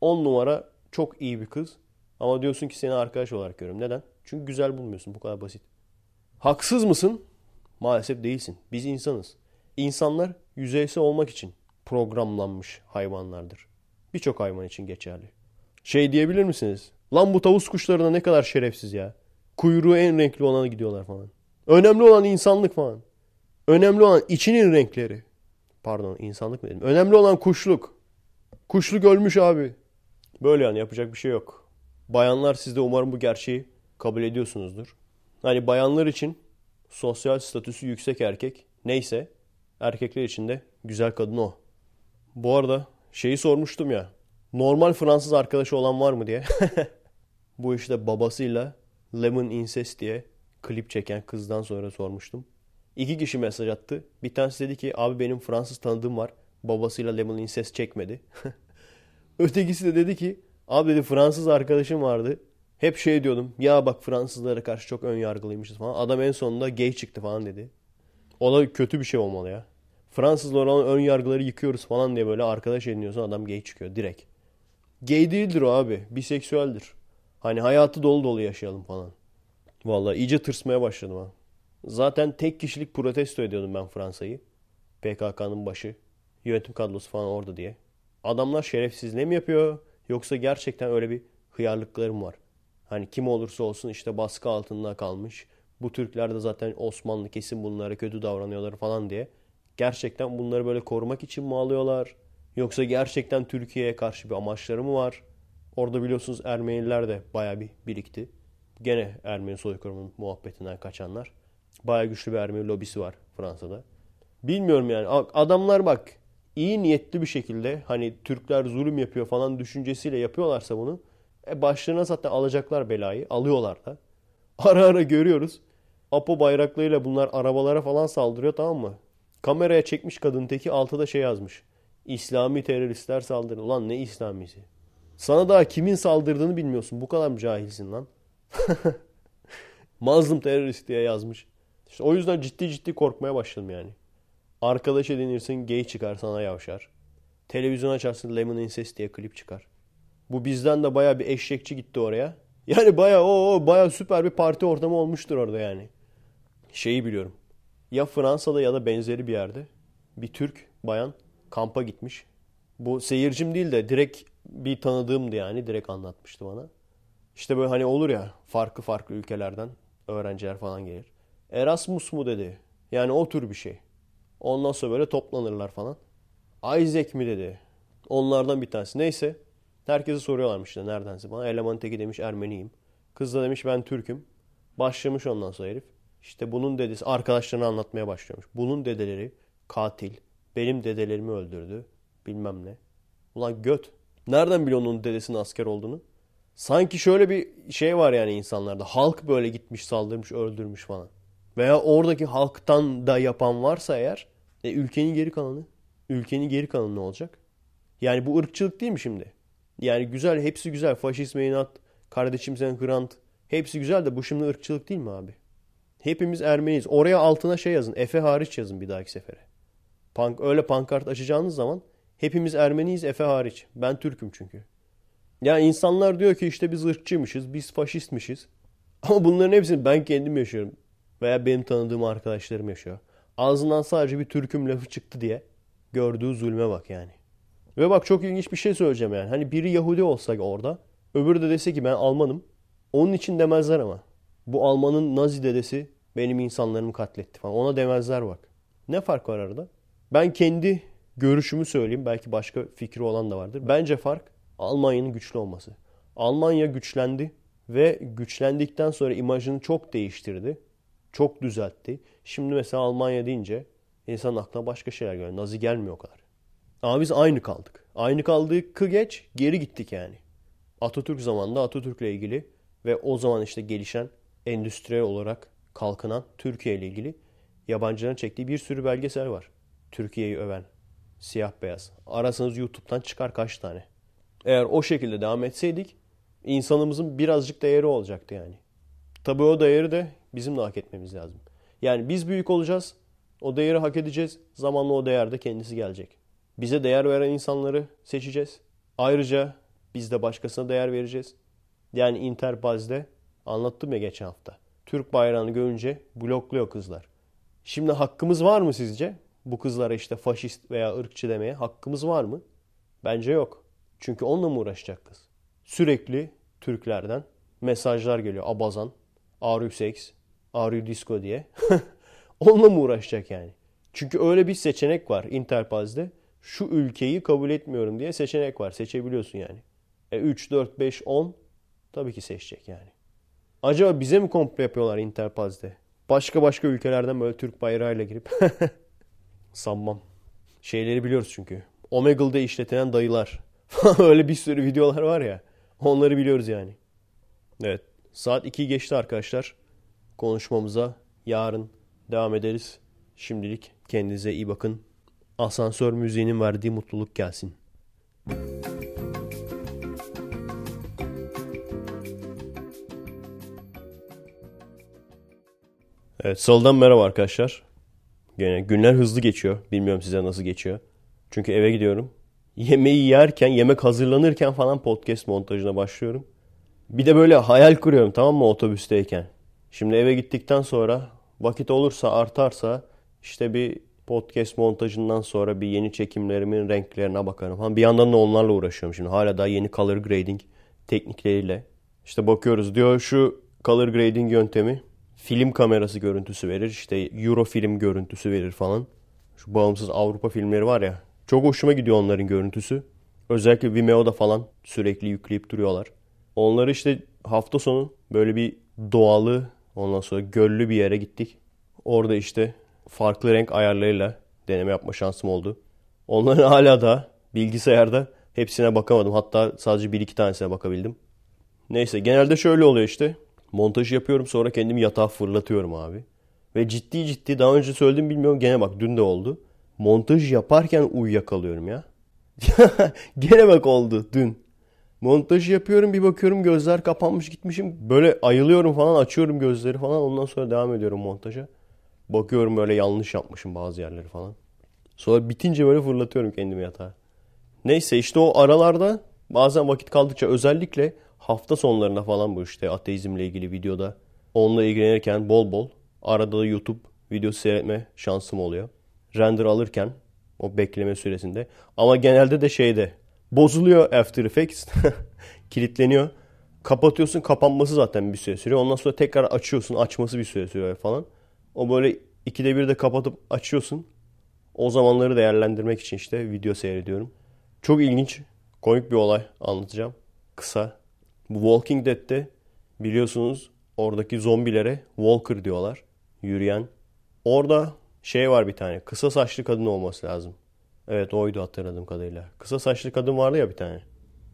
S1: On numara çok iyi bir kız ama diyorsun ki seni arkadaş olarak görüyorum. Neden? Çünkü güzel bulmuyorsun bu kadar basit. Haksız mısın? Maalesef değilsin. Biz insanız. İnsanlar yüzeysel olmak için programlanmış hayvanlardır. Birçok hayvan için geçerli. Şey diyebilir misiniz? Lan bu tavus kuşlarına ne kadar şerefsiz ya. Kuyruğu en renkli olana gidiyorlar falan. Önemli olan insanlık falan. Önemli olan içinin renkleri. Pardon insanlık mı dedim? Önemli olan kuşluk. Kuşluk ölmüş abi. Böyle yani yapacak bir şey yok. Bayanlar siz de umarım bu gerçeği kabul ediyorsunuzdur. Hani bayanlar için sosyal statüsü yüksek erkek neyse erkekler için de güzel kadın o. Bu arada şeyi sormuştum ya. Normal Fransız arkadaşı olan var mı diye. bu işte babasıyla Lemon Incest diye klip çeken kızdan sonra sormuştum. İki kişi mesaj attı. Bir tanesi dedi ki abi benim Fransız tanıdığım var. Babasıyla Lemon incest çekmedi. Ötekisi de dedi ki abi dedi Fransız arkadaşım vardı. Hep şey diyordum ya bak Fransızlara karşı çok ön yargılıymışız falan. Adam en sonunda gay çıktı falan dedi. O da kötü bir şey olmalı ya. Fransızlara olan ön yargıları yıkıyoruz falan diye böyle arkadaş ediniyorsun adam gay çıkıyor direkt. Gay değildir o abi. Biseksüeldir. Hani hayatı dolu dolu yaşayalım falan. Vallahi iyice tırsmaya başladım ha. Zaten tek kişilik protesto ediyordum ben Fransa'yı. PKK'nın başı, yönetim kadrosu falan orada diye. Adamlar şerefsizliğe mi yapıyor yoksa gerçekten öyle bir hıyarlıklarım var? Hani kim olursa olsun işte baskı altında kalmış. Bu Türkler de zaten Osmanlı kesin bunlara kötü davranıyorlar falan diye. Gerçekten bunları böyle korumak için mi alıyorlar? Yoksa gerçekten Türkiye'ye karşı bir amaçları mı var? Orada biliyorsunuz Ermeniler de baya bir birikti. Gene Ermeni soykırımın muhabbetinden kaçanlar. Bayağı güçlü bir Ermeni lobisi var Fransa'da. Bilmiyorum yani. Adamlar bak iyi niyetli bir şekilde hani Türkler zulüm yapıyor falan düşüncesiyle yapıyorlarsa bunu e başlarına zaten alacaklar belayı. Alıyorlar da. Ara ara görüyoruz. Apo bayraklarıyla bunlar arabalara falan saldırıyor tamam mı? Kameraya çekmiş kadın teki altta da şey yazmış. İslami teröristler saldırdı. Ulan ne İslamisi? Sana daha kimin saldırdığını bilmiyorsun. Bu kadar mı cahilsin lan? Mazlum terörist diye yazmış. İşte o yüzden ciddi ciddi korkmaya başladım yani. Arkadaş edinirsin gay çıkar sana yavşar. Televizyon açarsın Lemon Incest diye klip çıkar. Bu bizden de baya bir eşekçi gitti oraya. Yani baya o, o baya süper bir parti ortamı olmuştur orada yani. Şeyi biliyorum. Ya Fransa'da ya da benzeri bir yerde bir Türk bayan kampa gitmiş. Bu seyircim değil de direkt bir tanıdığımdı yani direkt anlatmıştı bana. İşte böyle hani olur ya farklı farklı ülkelerden öğrenciler falan gelir. Erasmus mu dedi. Yani o tür bir şey. Ondan sonra böyle toplanırlar falan. Isaac mi dedi. Onlardan bir tanesi. Neyse. Herkese soruyorlarmış işte neredense bana. Eleman teki demiş Ermeniyim. Kız da demiş ben Türk'üm. Başlamış ondan sonra herif. İşte bunun dedesi arkadaşlarını anlatmaya başlamış. Bunun dedeleri katil. Benim dedelerimi öldürdü. Bilmem ne. Ulan göt. Nereden biliyor onun dedesinin asker olduğunu? Sanki şöyle bir şey var yani insanlarda. Halk böyle gitmiş saldırmış öldürmüş falan veya oradaki halktan da yapan varsa eğer e, ülkenin geri kalanı. Ülkenin geri kalanı ne olacak? Yani bu ırkçılık değil mi şimdi? Yani güzel hepsi güzel. Faşist meynat, kardeşim sen Grant, Hepsi güzel de bu şimdi ırkçılık değil mi abi? Hepimiz Ermeniyiz. Oraya altına şey yazın. Efe hariç yazın bir dahaki sefere. Pank, öyle pankart açacağınız zaman hepimiz Ermeniyiz Efe hariç. Ben Türk'üm çünkü. Ya insanlar diyor ki işte biz ırkçıymışız, biz faşistmişiz. Ama bunların hepsini ben kendim yaşıyorum veya benim tanıdığım arkadaşlarım yaşıyor. Ağzından sadece bir Türk'üm lafı çıktı diye gördüğü zulme bak yani. Ve bak çok ilginç bir şey söyleyeceğim yani. Hani biri Yahudi olsa orada öbürü de dese ki ben Almanım. Onun için demezler ama. Bu Alman'ın Nazi dedesi benim insanlarımı katletti falan. Ona demezler bak. Ne fark var arada? Ben kendi görüşümü söyleyeyim. Belki başka fikri olan da vardır. Bence fark Almanya'nın güçlü olması. Almanya güçlendi ve güçlendikten sonra imajını çok değiştirdi. Çok düzeltti. Şimdi mesela Almanya deyince insan aklına başka şeyler geliyor. Nazi gelmiyor o kadar. Ama biz aynı kaldık. Aynı kaldık kı geç geri gittik yani. Atatürk zamanında Atatürk'le ilgili ve o zaman işte gelişen endüstriyel olarak kalkınan Türkiye ile ilgili yabancıların çektiği bir sürü belgesel var. Türkiye'yi öven siyah beyaz. Arasanız YouTube'dan çıkar kaç tane. Eğer o şekilde devam etseydik insanımızın birazcık değeri olacaktı yani. Tabii o değeri de Bizim de hak etmemiz lazım. Yani biz büyük olacağız. O değeri hak edeceğiz. Zamanla o değer de kendisi gelecek. Bize değer veren insanları seçeceğiz. Ayrıca biz de başkasına değer vereceğiz. Yani Inter bazde anlattım ya geçen hafta. Türk bayrağını görünce blokluyor kızlar. Şimdi hakkımız var mı sizce? Bu kızlara işte faşist veya ırkçı demeye hakkımız var mı? Bence yok. Çünkü onunla mı uğraşacak kız? Sürekli Türklerden mesajlar geliyor. Abazan, Ağrı seks Are Disco diye. Onunla mı uğraşacak yani? Çünkü öyle bir seçenek var Interpaz'de. Şu ülkeyi kabul etmiyorum diye seçenek var. Seçebiliyorsun yani. E 3, 4, 5, 10 tabii ki seçecek yani. Acaba bize mi komple yapıyorlar Interpaz'de? Başka başka ülkelerden böyle Türk bayrağıyla girip. Sanmam. Şeyleri biliyoruz çünkü. Omegle'de işletilen dayılar. öyle bir sürü videolar var ya. Onları biliyoruz yani. Evet. Saat 2 geçti arkadaşlar konuşmamıza yarın devam ederiz. Şimdilik kendinize iyi bakın. Asansör müziğinin verdiği mutluluk gelsin. Evet salıdan merhaba arkadaşlar. Gene günler hızlı geçiyor. Bilmiyorum size nasıl geçiyor. Çünkü eve gidiyorum. Yemeği yerken, yemek hazırlanırken falan podcast montajına başlıyorum. Bir de böyle hayal kuruyorum tamam mı otobüsteyken. Şimdi eve gittikten sonra vakit olursa artarsa işte bir podcast montajından sonra bir yeni çekimlerimin renklerine bakarım. Ha, bir yandan da onlarla uğraşıyorum şimdi. Hala daha yeni color grading teknikleriyle. İşte bakıyoruz diyor şu color grading yöntemi film kamerası görüntüsü verir. İşte Euro film görüntüsü verir falan. Şu bağımsız Avrupa filmleri var ya. Çok hoşuma gidiyor onların görüntüsü. Özellikle Vimeo'da falan sürekli yükleyip duruyorlar. Onları işte hafta sonu böyle bir doğalı Ondan sonra göllü bir yere gittik. Orada işte farklı renk ayarlarıyla deneme yapma şansım oldu. Onların hala da bilgisayarda hepsine bakamadım. Hatta sadece bir iki tanesine bakabildim. Neyse genelde şöyle oluyor işte. Montajı yapıyorum sonra kendimi yatağa fırlatıyorum abi. Ve ciddi ciddi daha önce söyledim bilmiyorum gene bak dün de oldu. Montaj yaparken uyuyakalıyorum ya. gene bak oldu dün. Montajı yapıyorum bir bakıyorum gözler kapanmış gitmişim. Böyle ayılıyorum falan açıyorum gözleri falan. Ondan sonra devam ediyorum montaja. Bakıyorum böyle yanlış yapmışım bazı yerleri falan. Sonra bitince böyle fırlatıyorum kendimi yatağa. Neyse işte o aralarda bazen vakit kaldıkça özellikle hafta sonlarına falan bu işte ateizmle ilgili videoda onunla ilgilenirken bol bol arada da YouTube videosu seyretme şansım oluyor. Render alırken o bekleme süresinde ama genelde de şeyde Bozuluyor After Effects. Kilitleniyor. Kapatıyorsun kapanması zaten bir süre sürüyor. Ondan sonra tekrar açıyorsun açması bir süre sürüyor falan. O böyle ikide bir de kapatıp açıyorsun. O zamanları değerlendirmek için işte video seyrediyorum. Çok ilginç, komik bir olay anlatacağım. Kısa. Bu Walking Dead'te biliyorsunuz oradaki zombilere Walker diyorlar. Yürüyen. Orada şey var bir tane. Kısa saçlı kadın olması lazım. Evet oydu hatırladığım kadarıyla. Kısa saçlı kadın vardı ya bir tane.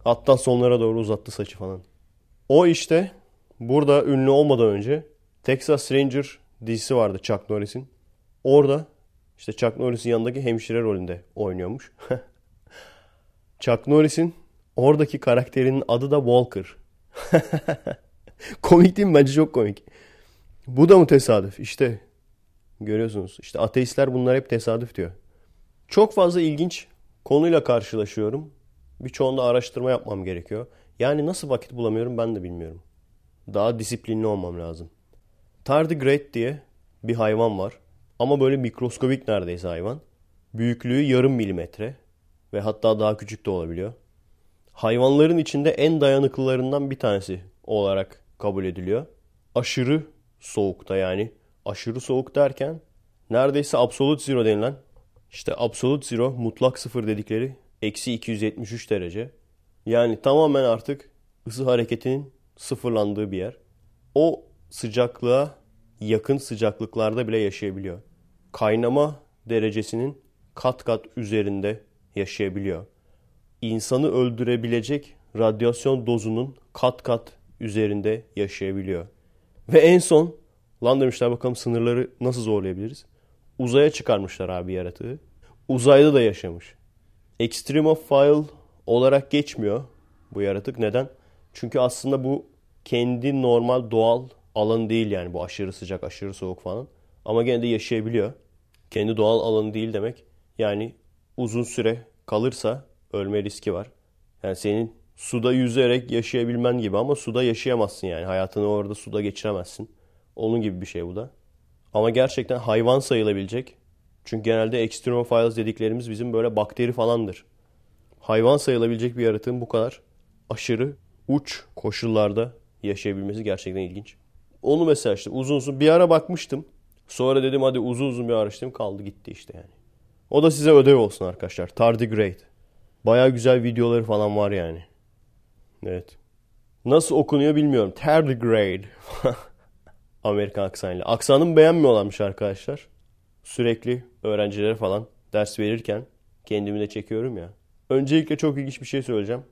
S1: Hatta sonlara doğru uzattı saçı falan. O işte burada ünlü olmadan önce Texas Ranger dizisi vardı Chuck Norris'in. Orada işte Chuck Norris'in yanındaki hemşire rolünde oynuyormuş. Chuck Norris'in oradaki karakterinin adı da Walker. komik değil mi? Bence çok komik. Bu da mı tesadüf? İşte görüyorsunuz. İşte ateistler bunlar hep tesadüf diyor. Çok fazla ilginç konuyla karşılaşıyorum. Birçoğunda araştırma yapmam gerekiyor. Yani nasıl vakit bulamıyorum ben de bilmiyorum. Daha disiplinli olmam lazım. Tardigrade diye bir hayvan var. Ama böyle mikroskobik neredeyse hayvan. Büyüklüğü yarım milimetre ve hatta daha küçük de olabiliyor. Hayvanların içinde en dayanıklılarından bir tanesi olarak kabul ediliyor. Aşırı soğukta yani aşırı soğuk derken neredeyse absolut zero denilen işte absolut zero, mutlak sıfır dedikleri eksi 273 derece. Yani tamamen artık ısı hareketinin sıfırlandığı bir yer. O sıcaklığa yakın sıcaklıklarda bile yaşayabiliyor. Kaynama derecesinin kat kat üzerinde yaşayabiliyor. İnsanı öldürebilecek radyasyon dozunun kat kat üzerinde yaşayabiliyor. Ve en son lan demişler bakalım sınırları nasıl zorlayabiliriz? Uzaya çıkarmışlar abi yaratığı. Uzayda da yaşamış. Extremophile olarak geçmiyor bu yaratık. Neden? Çünkü aslında bu kendi normal doğal alanı değil yani bu aşırı sıcak, aşırı soğuk falan. Ama gene de yaşayabiliyor. Kendi doğal alanı değil demek. Yani uzun süre kalırsa ölme riski var. Yani senin suda yüzerek yaşayabilmen gibi ama suda yaşayamazsın yani. Hayatını orada suda geçiremezsin. Onun gibi bir şey bu da. Ama gerçekten hayvan sayılabilecek. Çünkü genelde extremophiles dediklerimiz bizim böyle bakteri falandır. Hayvan sayılabilecek bir yaratığın bu kadar aşırı uç koşullarda yaşayabilmesi gerçekten ilginç. Onu mesela işte uzun uzun bir ara bakmıştım. Sonra dedim hadi uzun uzun bir araştırdım kaldı gitti işte yani. O da size ödev olsun arkadaşlar. Tardigrade. Baya güzel videoları falan var yani. Evet. Nasıl okunuyor bilmiyorum. Tardigrade. Amerikan aksanıyla. Aksanımı beğenmiyorlarmış arkadaşlar. Sürekli öğrencilere falan ders verirken kendimi de çekiyorum ya. Öncelikle çok ilginç bir şey söyleyeceğim.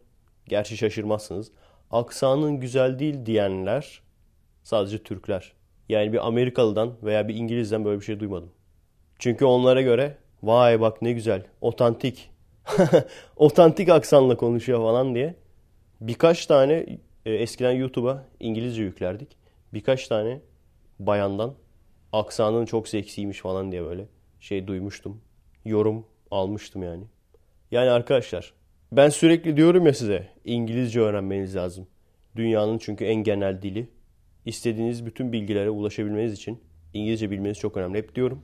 S1: Gerçi şaşırmazsınız. Aksanın güzel değil diyenler sadece Türkler. Yani bir Amerikalı'dan veya bir İngiliz'den böyle bir şey duymadım. Çünkü onlara göre vay bak ne güzel, otantik, otantik aksanla konuşuyor falan diye. Birkaç tane e, eskiden YouTube'a İngilizce yüklerdik. Birkaç tane bayandan aksanın çok seksiymiş falan diye böyle şey duymuştum. Yorum almıştım yani. Yani arkadaşlar ben sürekli diyorum ya size İngilizce öğrenmeniz lazım. Dünyanın çünkü en genel dili. İstediğiniz bütün bilgilere ulaşabilmeniz için İngilizce bilmeniz çok önemli. Hep diyorum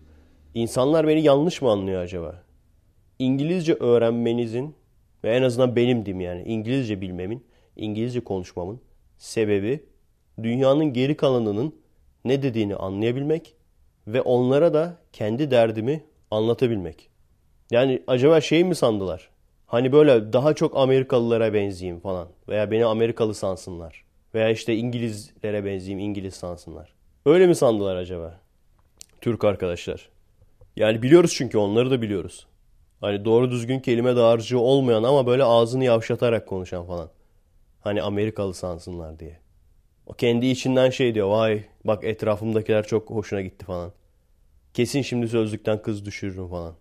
S1: İnsanlar beni yanlış mı anlıyor acaba? İngilizce öğrenmenizin ve en azından benim diyeyim yani İngilizce bilmemin, İngilizce konuşmamın sebebi dünyanın geri kalanının ne dediğini anlayabilmek ve onlara da kendi derdimi anlatabilmek. Yani acaba şey mi sandılar? Hani böyle daha çok Amerikalılara benzeyeyim falan veya beni Amerikalı sansınlar veya işte İngilizlere benzeyeyim İngiliz sansınlar. Öyle mi sandılar acaba? Türk arkadaşlar. Yani biliyoruz çünkü onları da biliyoruz. Hani doğru düzgün kelime dağarcığı olmayan ama böyle ağzını yavşatarak konuşan falan. Hani Amerikalı sansınlar diye. O kendi içinden şey diyor vay bak etrafımdakiler çok hoşuna gitti falan. Kesin şimdi sözlükten kız düşürürüm falan.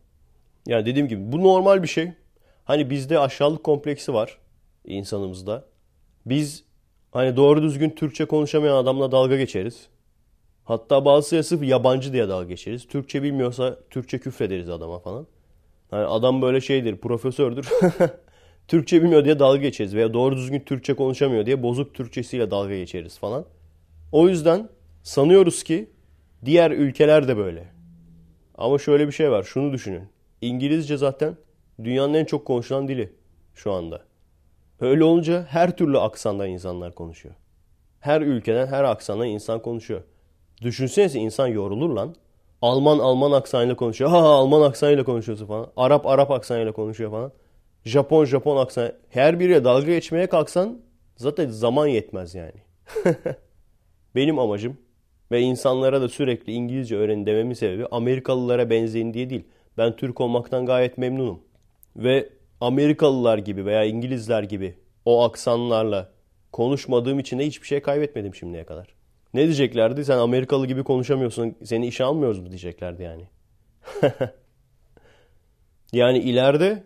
S1: Yani dediğim gibi bu normal bir şey. Hani bizde aşağılık kompleksi var insanımızda. Biz hani doğru düzgün Türkçe konuşamayan adamla dalga geçeriz. Hatta bazısı sırf yabancı diye dalga geçeriz. Türkçe bilmiyorsa Türkçe küfrederiz adama falan. Hani adam böyle şeydir, profesördür. Türkçe bilmiyor diye dalga geçeriz veya doğru düzgün Türkçe konuşamıyor diye bozuk Türkçesiyle dalga geçeriz falan. O yüzden sanıyoruz ki diğer ülkeler de böyle. Ama şöyle bir şey var şunu düşünün. İngilizce zaten dünyanın en çok konuşulan dili şu anda. Öyle olunca her türlü aksanda insanlar konuşuyor. Her ülkeden her aksana insan konuşuyor. Düşünsenize insan yorulur lan. Alman Alman aksanıyla konuşuyor. Ha Alman aksanıyla konuşuyorsun falan. Arap Arap aksanıyla konuşuyor falan. Japon Japon aksan her biriyle dalga geçmeye kalksan zaten zaman yetmez yani. Benim amacım ve insanlara da sürekli İngilizce öğrenin dememin sebebi Amerikalılara benzeyin diye değil. Ben Türk olmaktan gayet memnunum. Ve Amerikalılar gibi veya İngilizler gibi o aksanlarla konuşmadığım için de hiçbir şey kaybetmedim şimdiye kadar. Ne diyeceklerdi? Sen Amerikalı gibi konuşamıyorsun. Seni işe almıyoruz mu diyeceklerdi yani. yani ileride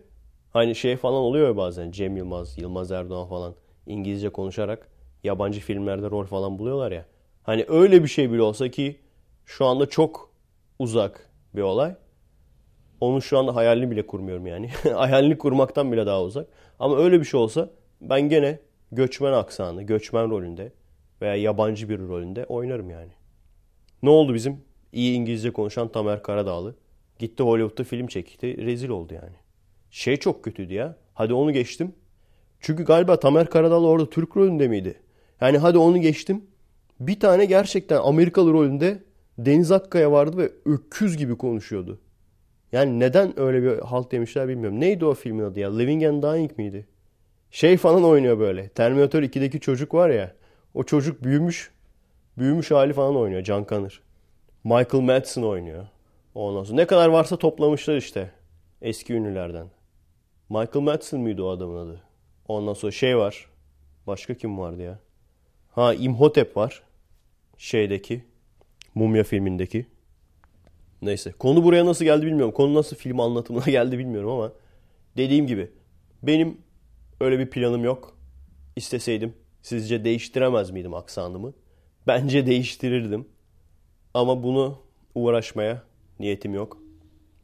S1: Hani şey falan oluyor bazen. Cem Yılmaz, Yılmaz Erdoğan falan İngilizce konuşarak yabancı filmlerde rol falan buluyorlar ya. Hani öyle bir şey bile olsa ki şu anda çok uzak bir olay. Onun şu anda hayalini bile kurmuyorum yani. hayalini kurmaktan bile daha uzak. Ama öyle bir şey olsa ben gene göçmen aksanı, göçmen rolünde veya yabancı bir rolünde oynarım yani. Ne oldu bizim iyi İngilizce konuşan Tamer Karadağlı? Gitti Hollywood'da film çekti. Rezil oldu yani. Şey çok kötüydü ya. Hadi onu geçtim. Çünkü galiba Tamer Karadal orada Türk rolünde miydi? Yani hadi onu geçtim. Bir tane gerçekten Amerikalı rolünde Deniz Akkaya vardı ve öküz gibi konuşuyordu. Yani neden öyle bir halt demişler bilmiyorum. Neydi o filmin adı ya? Living and Dying miydi? Şey falan oynuyor böyle. Terminator 2'deki çocuk var ya. O çocuk büyümüş. Büyümüş hali falan oynuyor. Can Kanır. Michael Madsen oynuyor. Ondan sonra ne kadar varsa toplamışlar işte. Eski ünlülerden. Michael Madsen miydi o adamın adı? Ondan sonra şey var. Başka kim vardı ya? Ha İmhotep var. Şeydeki. Mumya filmindeki. Neyse. Konu buraya nasıl geldi bilmiyorum. Konu nasıl film anlatımına geldi bilmiyorum ama. Dediğim gibi. Benim öyle bir planım yok. İsteseydim. Sizce değiştiremez miydim aksanımı? Bence değiştirirdim. Ama bunu uğraşmaya niyetim yok.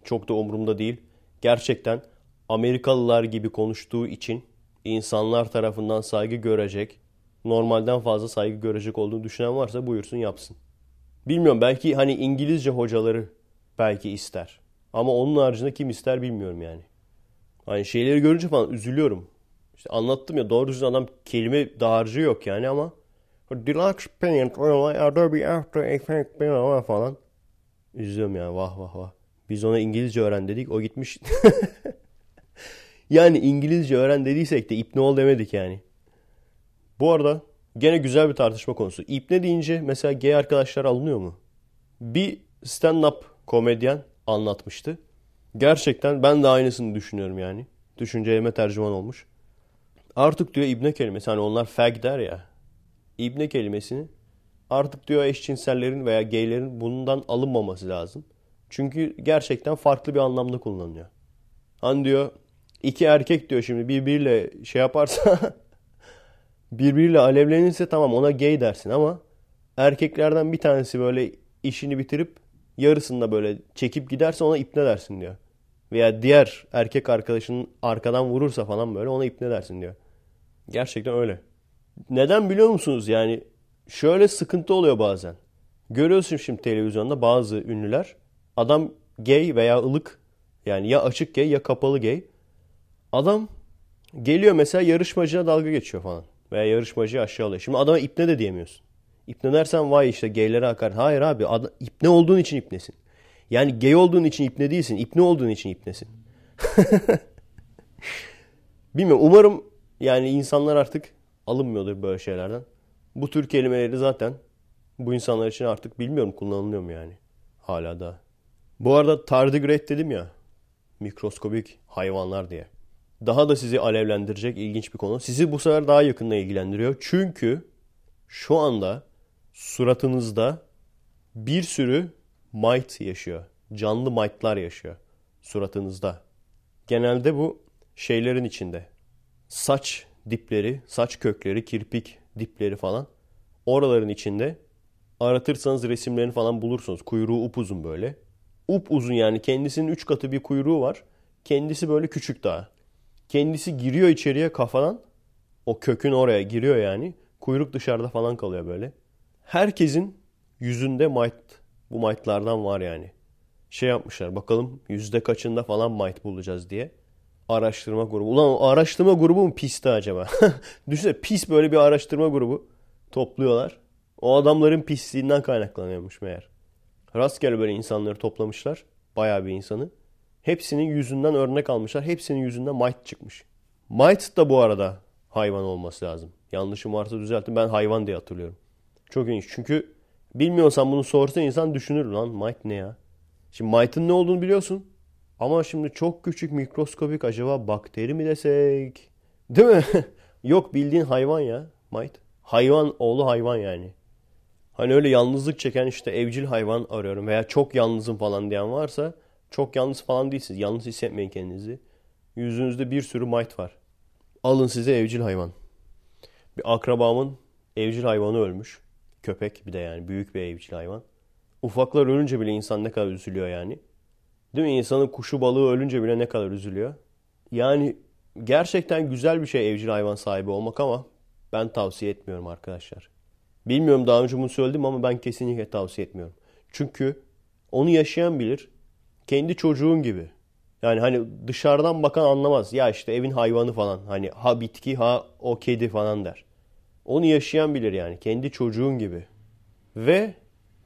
S1: Çok da umurumda değil. Gerçekten Amerikalılar gibi konuştuğu için insanlar tarafından saygı görecek, normalden fazla saygı görecek olduğunu düşünen varsa buyursun yapsın. Bilmiyorum belki hani İngilizce hocaları belki ister. Ama onun haricinde kim ister bilmiyorum yani. Hani şeyleri görünce falan üzülüyorum. İşte anlattım ya doğru düzgün adam kelime dağarcığı yok yani ama Deluxe Paint Adobe After Effects falan. Üzülüyorum yani vah vah vah. Biz ona İngilizce öğren dedik. O gitmiş Yani İngilizce öğren dediysek de ipne ol demedik yani. Bu arada gene güzel bir tartışma konusu. İpne deyince mesela gay arkadaşlar alınıyor mu? Bir stand-up komedyen anlatmıştı. Gerçekten ben de aynısını düşünüyorum yani. Düşünceyeme tercüman olmuş. Artık diyor ibne kelimesi hani onlar fag der ya. İbne kelimesini artık diyor eşcinsellerin veya gaylerin bundan alınmaması lazım. Çünkü gerçekten farklı bir anlamda kullanılıyor. Hani diyor iki erkek diyor şimdi birbiriyle şey yaparsa birbiriyle alevlenirse tamam ona gay dersin ama erkeklerden bir tanesi böyle işini bitirip yarısında böyle çekip giderse ona ipne dersin diyor. Veya diğer erkek arkadaşının arkadan vurursa falan böyle ona ipne dersin diyor. Gerçekten öyle. Neden biliyor musunuz? Yani şöyle sıkıntı oluyor bazen. Görüyorsun şimdi televizyonda bazı ünlüler adam gay veya ılık yani ya açık gay ya kapalı gay. Adam geliyor mesela yarışmacına dalga geçiyor falan. Veya yarışmacıyı aşağılıyor. Şimdi adama ipne de diyemiyorsun. İpne dersen vay işte geylere akar. Hayır abi ad- ipne olduğun için ipnesin. Yani gay olduğun için ipne değilsin. İpne olduğun için ipnesin. Bilmiyorum umarım yani insanlar artık alınmıyordur böyle şeylerden. Bu tür kelimeleri zaten bu insanlar için artık bilmiyorum kullanılıyor mu yani. Hala da. Bu arada tardigrade dedim ya. Mikroskobik hayvanlar diye daha da sizi alevlendirecek ilginç bir konu. Sizi bu sefer daha yakında ilgilendiriyor. Çünkü şu anda suratınızda bir sürü mite yaşıyor. Canlı mite'lar yaşıyor suratınızda. Genelde bu şeylerin içinde. Saç dipleri, saç kökleri, kirpik dipleri falan. Oraların içinde aratırsanız resimlerini falan bulursunuz. Kuyruğu upuzun böyle. Upuzun yani kendisinin 3 katı bir kuyruğu var. Kendisi böyle küçük daha. Kendisi giriyor içeriye kafadan. O kökün oraya giriyor yani. Kuyruk dışarıda falan kalıyor böyle. Herkesin yüzünde might bu might'lardan var yani. Şey yapmışlar bakalım yüzde kaçında falan might bulacağız diye. Araştırma grubu. Ulan o araştırma grubu mu pisti acaba? Düşünsene pis böyle bir araştırma grubu topluyorlar. O adamların pisliğinden kaynaklanıyormuş meğer. Rastgele böyle insanları toplamışlar. Bayağı bir insanı. Hepsinin yüzünden örnek almışlar. Hepsinin yüzünden mite çıkmış. Mite da bu arada hayvan olması lazım. Yanlışım varsa düzeltin. Ben hayvan diye hatırlıyorum. Çok ilginç. Çünkü bilmiyorsan bunu sorsa insan düşünür. Lan mite ne ya? Şimdi mite'ın ne olduğunu biliyorsun. Ama şimdi çok küçük mikroskopik acaba bakteri mi desek? Değil mi? Yok bildiğin hayvan ya mite. Hayvan oğlu hayvan yani. Hani öyle yalnızlık çeken işte evcil hayvan arıyorum veya çok yalnızım falan diyen varsa çok yalnız falan değilsiniz. Yalnız hissetmeyin kendinizi. Yüzünüzde bir sürü might var. Alın size evcil hayvan. Bir akrabamın evcil hayvanı ölmüş. Köpek bir de yani büyük bir evcil hayvan. Ufaklar ölünce bile insan ne kadar üzülüyor yani. Değil mi? İnsanın kuşu balığı ölünce bile ne kadar üzülüyor. Yani gerçekten güzel bir şey evcil hayvan sahibi olmak ama ben tavsiye etmiyorum arkadaşlar. Bilmiyorum daha önce bunu söyledim ama ben kesinlikle tavsiye etmiyorum. Çünkü onu yaşayan bilir kendi çocuğun gibi. Yani hani dışarıdan bakan anlamaz. Ya işte evin hayvanı falan. Hani ha bitki ha o kedi falan der. Onu yaşayan bilir yani. Kendi çocuğun gibi. Ve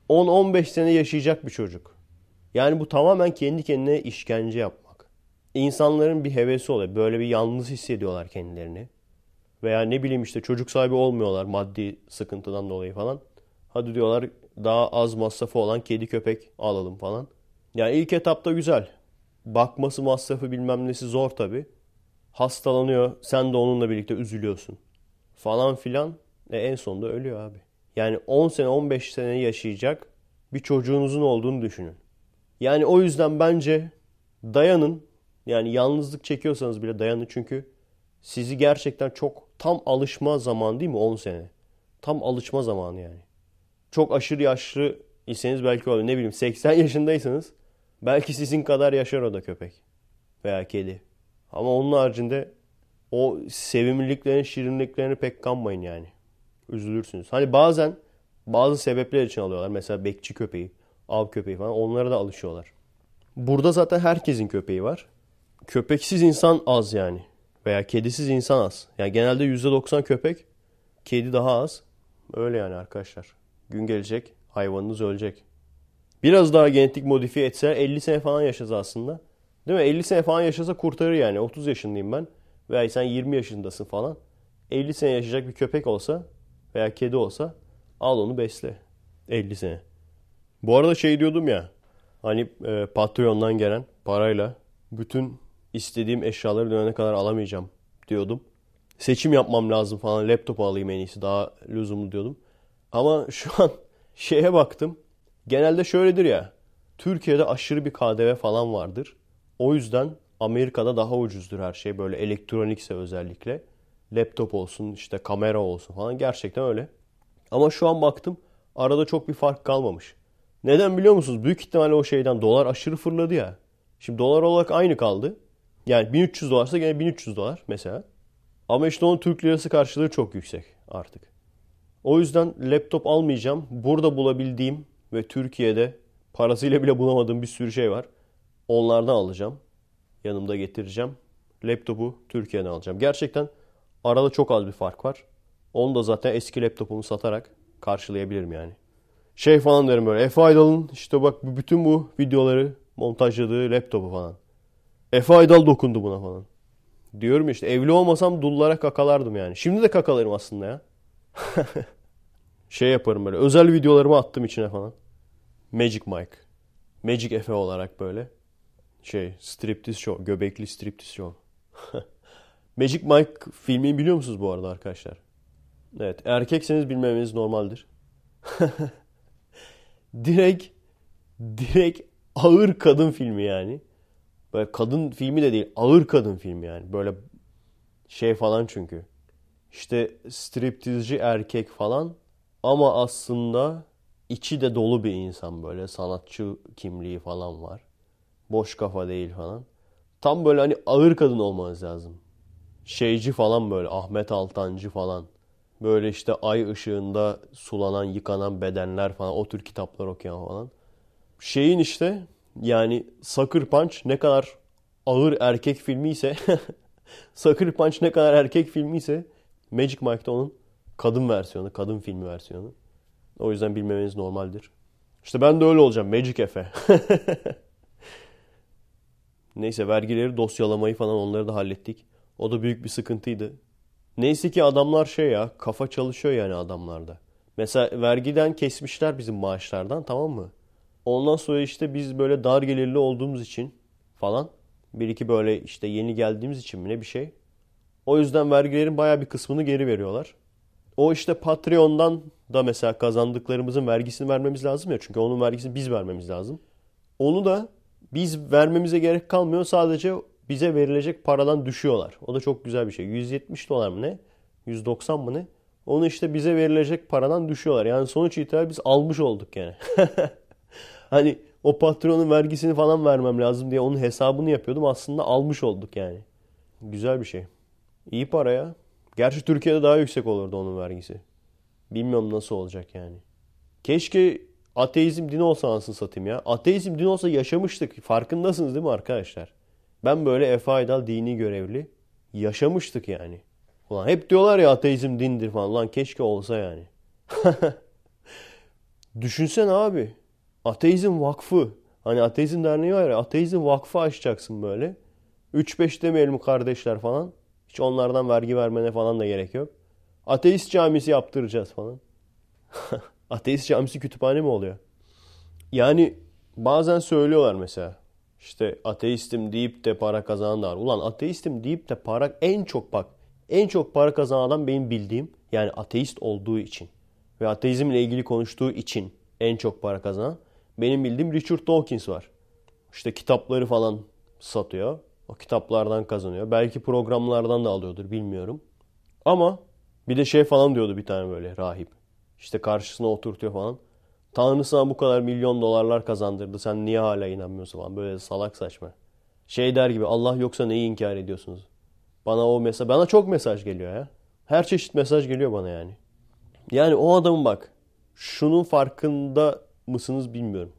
S1: 10-15 sene yaşayacak bir çocuk. Yani bu tamamen kendi kendine işkence yapmak. İnsanların bir hevesi oluyor. Böyle bir yalnız hissediyorlar kendilerini. Veya ne bileyim işte çocuk sahibi olmuyorlar maddi sıkıntıdan dolayı falan. Hadi diyorlar daha az masrafı olan kedi köpek alalım falan. Yani ilk etapta güzel. Bakması masrafı bilmem nesi zor tabi, Hastalanıyor. Sen de onunla birlikte üzülüyorsun. Falan filan. E en sonunda ölüyor abi. Yani 10 sene 15 sene yaşayacak bir çocuğunuzun olduğunu düşünün. Yani o yüzden bence dayanın. Yani yalnızlık çekiyorsanız bile dayanın. Çünkü sizi gerçekten çok tam alışma zaman değil mi 10 sene? Tam alışma zamanı yani. Çok aşırı yaşlı iseniz belki olabilir. Ne bileyim 80 yaşındaysanız Belki sizin kadar yaşar o da köpek veya kedi. Ama onun haricinde o sevimliliklerin, şirinliklerini pek kanmayın yani. Üzülürsünüz. Hani bazen bazı sebepler için alıyorlar. Mesela bekçi köpeği, av köpeği falan onlara da alışıyorlar. Burada zaten herkesin köpeği var. Köpeksiz insan az yani. Veya kedisiz insan az. Yani genelde %90 köpek, kedi daha az. Öyle yani arkadaşlar. Gün gelecek hayvanınız ölecek. Biraz daha genetik modifiye etse 50 sene falan yaşasa aslında. Değil mi? 50 sene falan yaşasa kurtarır yani. 30 yaşındayım ben. Veya sen 20 yaşındasın falan. 50 sene yaşayacak bir köpek olsa veya kedi olsa al onu besle. 50 sene. Bu arada şey diyordum ya. Hani e, Patreon'dan gelen parayla bütün istediğim eşyaları dönene kadar alamayacağım diyordum. Seçim yapmam lazım falan. Laptop alayım en iyisi. Daha lüzumlu diyordum. Ama şu an şeye baktım. Genelde şöyledir ya. Türkiye'de aşırı bir KDV falan vardır. O yüzden Amerika'da daha ucuzdur her şey. Böyle elektronikse özellikle. Laptop olsun, işte kamera olsun falan. Gerçekten öyle. Ama şu an baktım arada çok bir fark kalmamış. Neden biliyor musunuz? Büyük ihtimalle o şeyden dolar aşırı fırladı ya. Şimdi dolar olarak aynı kaldı. Yani 1300 dolarsa gene 1300 dolar mesela. Ama işte onun Türk lirası karşılığı çok yüksek artık. O yüzden laptop almayacağım. Burada bulabildiğim ve Türkiye'de parasıyla bile bulamadığım bir sürü şey var. Onlardan alacağım. Yanımda getireceğim. Laptopu Türkiye'den alacağım. Gerçekten arada çok az bir fark var. Onu da zaten eski laptopumu satarak karşılayabilirim yani. Şey falan derim böyle. Efe Aydal'ın işte bak bütün bu videoları montajladığı laptopu falan. Efe Aydal dokundu buna falan. Diyorum işte evli olmasam dullara kakalardım yani. Şimdi de kakalarım aslında ya. şey yaparım böyle özel videolarımı attım içine falan. Magic Mike. Magic Efe olarak böyle. Şey striptiz show. Göbekli striptiz show. Magic Mike filmi biliyor musunuz bu arada arkadaşlar? Evet. Erkekseniz bilmemeniz normaldir. direkt direkt ağır kadın filmi yani. Böyle kadın filmi de değil. Ağır kadın filmi yani. Böyle şey falan çünkü. İşte striptizci erkek falan. Ama aslında içi de dolu bir insan böyle. Sanatçı kimliği falan var. Boş kafa değil falan. Tam böyle hani ağır kadın olmanız lazım. Şeyci falan böyle Ahmet Altancı falan. Böyle işte ay ışığında sulanan, yıkanan bedenler falan o tür kitaplar okuyan falan. Şeyin işte yani Sucker Punch ne kadar ağır erkek filmi ise Sucker Punch ne kadar erkek filmi ise Magic Mike'da onun kadın versiyonu, kadın filmi versiyonu. O yüzden bilmemeniz normaldir. İşte ben de öyle olacağım. Magic Efe. Neyse vergileri dosyalamayı falan onları da hallettik. O da büyük bir sıkıntıydı. Neyse ki adamlar şey ya kafa çalışıyor yani adamlarda. Mesela vergiden kesmişler bizim maaşlardan tamam mı? Ondan sonra işte biz böyle dar gelirli olduğumuz için falan bir iki böyle işte yeni geldiğimiz için mi ne bir şey. O yüzden vergilerin baya bir kısmını geri veriyorlar. O işte Patreon'dan da mesela kazandıklarımızın vergisini vermemiz lazım ya. Çünkü onun vergisini biz vermemiz lazım. Onu da biz vermemize gerek kalmıyor. Sadece bize verilecek paradan düşüyorlar. O da çok güzel bir şey. 170 dolar mı ne? 190 mı ne? Onu işte bize verilecek paradan düşüyorlar. Yani sonuç itibariyle biz almış olduk yani. hani o patronun vergisini falan vermem lazım diye onun hesabını yapıyordum. Aslında almış olduk yani. Güzel bir şey. İyi para ya. Gerçi Türkiye'de daha yüksek olurdu onun vergisi. Bilmiyorum nasıl olacak yani. Keşke ateizm din olsa anasını satayım ya. Ateizm din olsa yaşamıştık. Farkındasınız değil mi arkadaşlar? Ben böyle Efe Aydal dini görevli yaşamıştık yani. Ulan hep diyorlar ya ateizm dindir falan. Lan keşke olsa yani. Düşünsen abi. Ateizm Vakfı. Hani Ateizm Derneği var ya. Ateizm Vakfı açacaksın böyle. 3-5 demeyelim kardeşler falan. Hiç onlardan vergi vermene falan da gerek yok. Ateist camisi yaptıracağız falan. Ateist camisi kütüphane mi oluyor? Yani bazen söylüyorlar mesela. İşte ateistim deyip de para kazananlar. Ulan ateistim deyip de para en çok bak. En çok para kazanan adam benim bildiğim yani ateist olduğu için ve ateizmle ilgili konuştuğu için en çok para kazanan benim bildiğim Richard Dawkins var. İşte kitapları falan satıyor. O kitaplardan kazanıyor. Belki programlardan da alıyordur bilmiyorum. Ama bir de şey falan diyordu bir tane böyle rahip. İşte karşısına oturtuyor falan. Tanrı sana bu kadar milyon dolarlar kazandırdı. Sen niye hala inanmıyorsun falan. Böyle salak saçma. Şey der gibi Allah yoksa neyi inkar ediyorsunuz? Bana o mesaj, bana çok mesaj geliyor ya. Her çeşit mesaj geliyor bana yani. Yani o adamın bak şunun farkında mısınız bilmiyorum.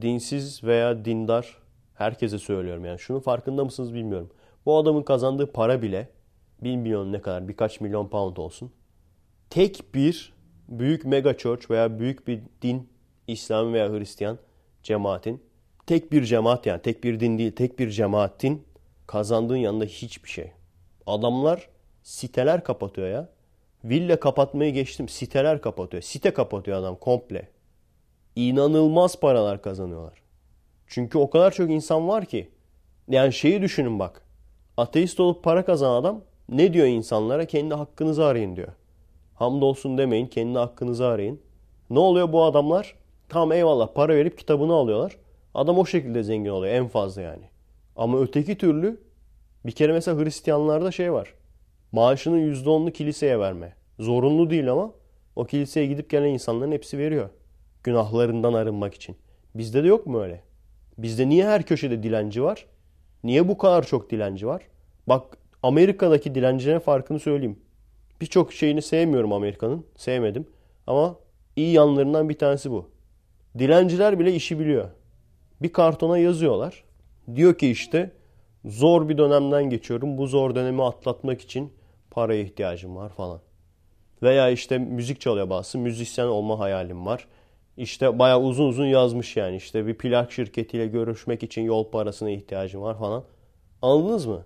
S1: Dinsiz veya dindar herkese söylüyorum yani. Şunun farkında mısınız bilmiyorum. Bu adamın kazandığı para bile 1 milyon ne kadar birkaç milyon pound olsun. Tek bir büyük mega church veya büyük bir din İslam veya Hristiyan cemaatin tek bir cemaat yani tek bir din değil tek bir cemaatin kazandığın yanında hiçbir şey. Adamlar siteler kapatıyor ya. Villa kapatmayı geçtim siteler kapatıyor. Site kapatıyor adam komple. İnanılmaz paralar kazanıyorlar. Çünkü o kadar çok insan var ki. Yani şeyi düşünün bak. Ateist olup para kazanan adam ne diyor insanlara? Kendi hakkınızı arayın diyor. Hamdolsun demeyin, kendi hakkınızı arayın. Ne oluyor bu adamlar? Tam eyvallah para verip kitabını alıyorlar. Adam o şekilde zengin oluyor en fazla yani. Ama öteki türlü bir kere mesela Hristiyanlarda şey var. Maaşının %10'unu kiliseye verme. Zorunlu değil ama o kiliseye gidip gelen insanların hepsi veriyor. Günahlarından arınmak için. Bizde de yok mu öyle? Bizde niye her köşede dilenci var? Niye bu kadar çok dilenci var? Bak Amerika'daki dilencilerin farkını söyleyeyim. Birçok şeyini sevmiyorum Amerika'nın. Sevmedim. Ama iyi yanlarından bir tanesi bu. Dilenciler bile işi biliyor. Bir kartona yazıyorlar. Diyor ki işte zor bir dönemden geçiyorum. Bu zor dönemi atlatmak için paraya ihtiyacım var falan. Veya işte müzik çalıyor bazısı. Müzisyen olma hayalim var. İşte baya uzun uzun yazmış yani. İşte bir plak şirketiyle görüşmek için yol parasına ihtiyacım var falan. Anladınız mı?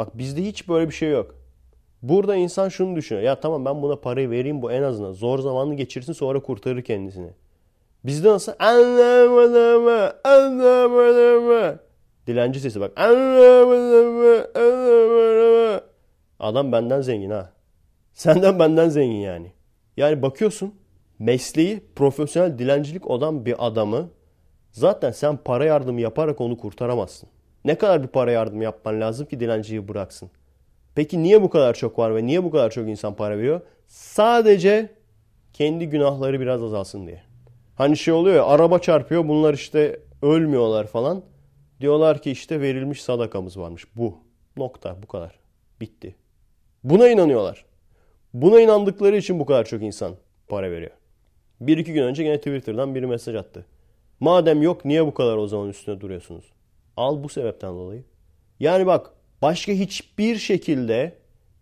S1: Bak bizde hiç böyle bir şey yok. Burada insan şunu düşünüyor. Ya tamam ben buna parayı vereyim bu en azından. Zor zamanını geçirsin sonra kurtarır kendisini. Bizde nasıl? Anlamadama, anlamadama. Dilenci sesi bak. Anlamadama, anlamadama. Adam benden zengin ha. Senden benden zengin yani. Yani bakıyorsun mesleği profesyonel dilencilik olan bir adamı zaten sen para yardımı yaparak onu kurtaramazsın. Ne kadar bir para yardım yapman lazım ki dilenciyi bıraksın? Peki niye bu kadar çok var ve niye bu kadar çok insan para veriyor? Sadece kendi günahları biraz azalsın diye. Hani şey oluyor ya araba çarpıyor bunlar işte ölmüyorlar falan. Diyorlar ki işte verilmiş sadakamız varmış. Bu. Nokta. Bu kadar. Bitti. Buna inanıyorlar. Buna inandıkları için bu kadar çok insan para veriyor. Bir iki gün önce yine Twitter'dan biri mesaj attı. Madem yok niye bu kadar o zaman üstüne duruyorsunuz? Al bu sebepten dolayı. Yani bak başka hiçbir şekilde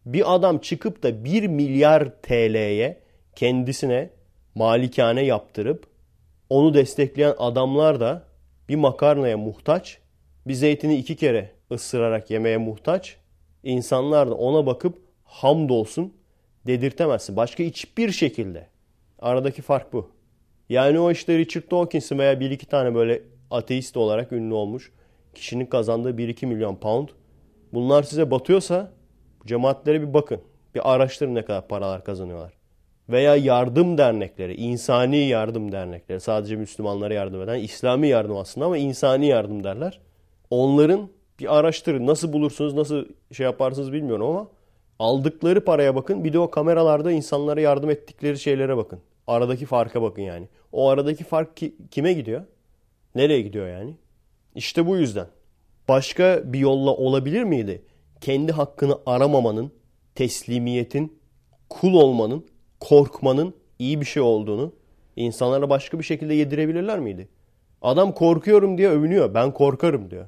S1: bir adam çıkıp da 1 milyar TL'ye kendisine malikane yaptırıp onu destekleyen adamlar da bir makarnaya muhtaç, bir zeytini iki kere ısırarak yemeye muhtaç. İnsanlar da ona bakıp hamdolsun dedirtemezsin. Başka hiçbir şekilde. Aradaki fark bu. Yani o işte Richard Dawkins'in veya bir iki tane böyle ateist olarak ünlü olmuş kişinin kazandığı 1-2 milyon pound bunlar size batıyorsa cemaatlere bir bakın. Bir araştırın ne kadar paralar kazanıyorlar. Veya yardım dernekleri, insani yardım dernekleri. Sadece Müslümanlara yardım eden, İslami yardım aslında ama insani yardım derler. Onların bir araştırın. Nasıl bulursunuz, nasıl şey yaparsınız bilmiyorum ama aldıkları paraya bakın. Bir de o kameralarda insanlara yardım ettikleri şeylere bakın. Aradaki farka bakın yani. O aradaki fark ki, kime gidiyor? Nereye gidiyor yani? İşte bu yüzden. Başka bir yolla olabilir miydi? Kendi hakkını aramamanın, teslimiyetin, kul olmanın, korkmanın iyi bir şey olduğunu insanlara başka bir şekilde yedirebilirler miydi? Adam korkuyorum diye övünüyor. Ben korkarım diyor.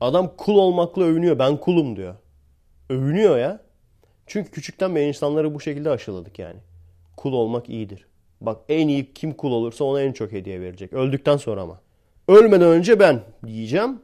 S1: Adam kul olmakla övünüyor. Ben kulum diyor. Övünüyor ya. Çünkü küçükten beri insanları bu şekilde aşıladık yani. Kul olmak iyidir. Bak en iyi kim kul olursa ona en çok hediye verecek. Öldükten sonra ama. Ölmeden önce ben diyeceğim.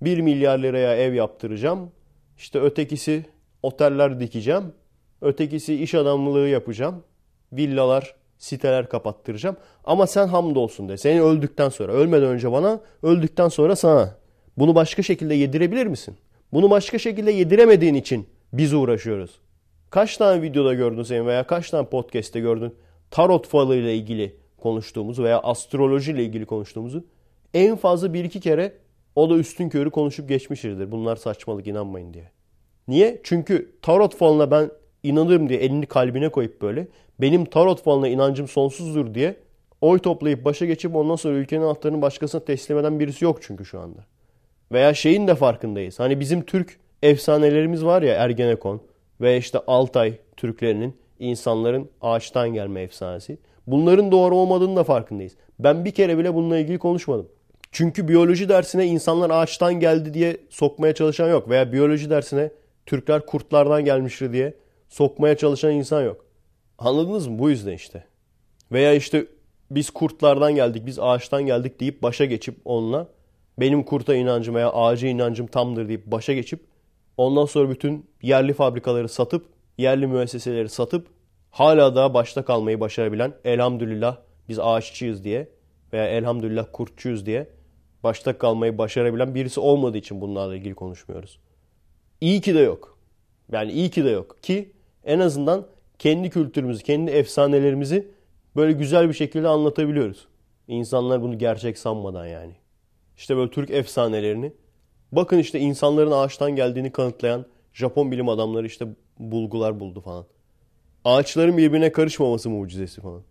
S1: 1 milyar liraya ev yaptıracağım. İşte ötekisi oteller dikeceğim. Ötekisi iş adamlığı yapacağım. Villalar, siteler kapattıracağım. Ama sen hamdolsun de. Seni öldükten sonra, ölmeden önce bana, öldükten sonra sana. Bunu başka şekilde yedirebilir misin? Bunu başka şekilde yediremediğin için biz uğraşıyoruz. Kaç tane videoda gördün senin veya kaç tane podcast'te gördün tarot falıyla ilgili konuştuğumuz veya astrolojiyle ilgili konuştuğumuzu? En fazla bir iki kere o da üstün körü konuşup geçmişirdir. Bunlar saçmalık inanmayın diye. Niye? Çünkü tarot falına ben inanırım diye elini kalbine koyup böyle benim tarot falına inancım sonsuzdur diye oy toplayıp başa geçip ondan sonra ülkenin anahtarını başkasına teslim eden birisi yok çünkü şu anda. Veya şeyin de farkındayız. Hani bizim Türk efsanelerimiz var ya Ergenekon ve işte Altay Türklerinin insanların ağaçtan gelme efsanesi. Bunların doğru olmadığını da farkındayız. Ben bir kere bile bununla ilgili konuşmadım. Çünkü biyoloji dersine insanlar ağaçtan geldi diye sokmaya çalışan yok. Veya biyoloji dersine Türkler kurtlardan gelmişti diye sokmaya çalışan insan yok. Anladınız mı? Bu yüzden işte. Veya işte biz kurtlardan geldik, biz ağaçtan geldik deyip başa geçip onunla benim kurta inancım veya ağaca inancım tamdır deyip başa geçip ondan sonra bütün yerli fabrikaları satıp, yerli müesseseleri satıp hala daha başta kalmayı başarabilen elhamdülillah biz ağaççıyız diye veya elhamdülillah kurtçuyuz diye başta kalmayı başarabilen birisi olmadığı için bunlarla ilgili konuşmuyoruz. İyi ki de yok. Yani iyi ki de yok. Ki en azından kendi kültürümüzü, kendi efsanelerimizi böyle güzel bir şekilde anlatabiliyoruz. İnsanlar bunu gerçek sanmadan yani. İşte böyle Türk efsanelerini. Bakın işte insanların ağaçtan geldiğini kanıtlayan Japon bilim adamları işte bulgular buldu falan. Ağaçların birbirine karışmaması mucizesi falan.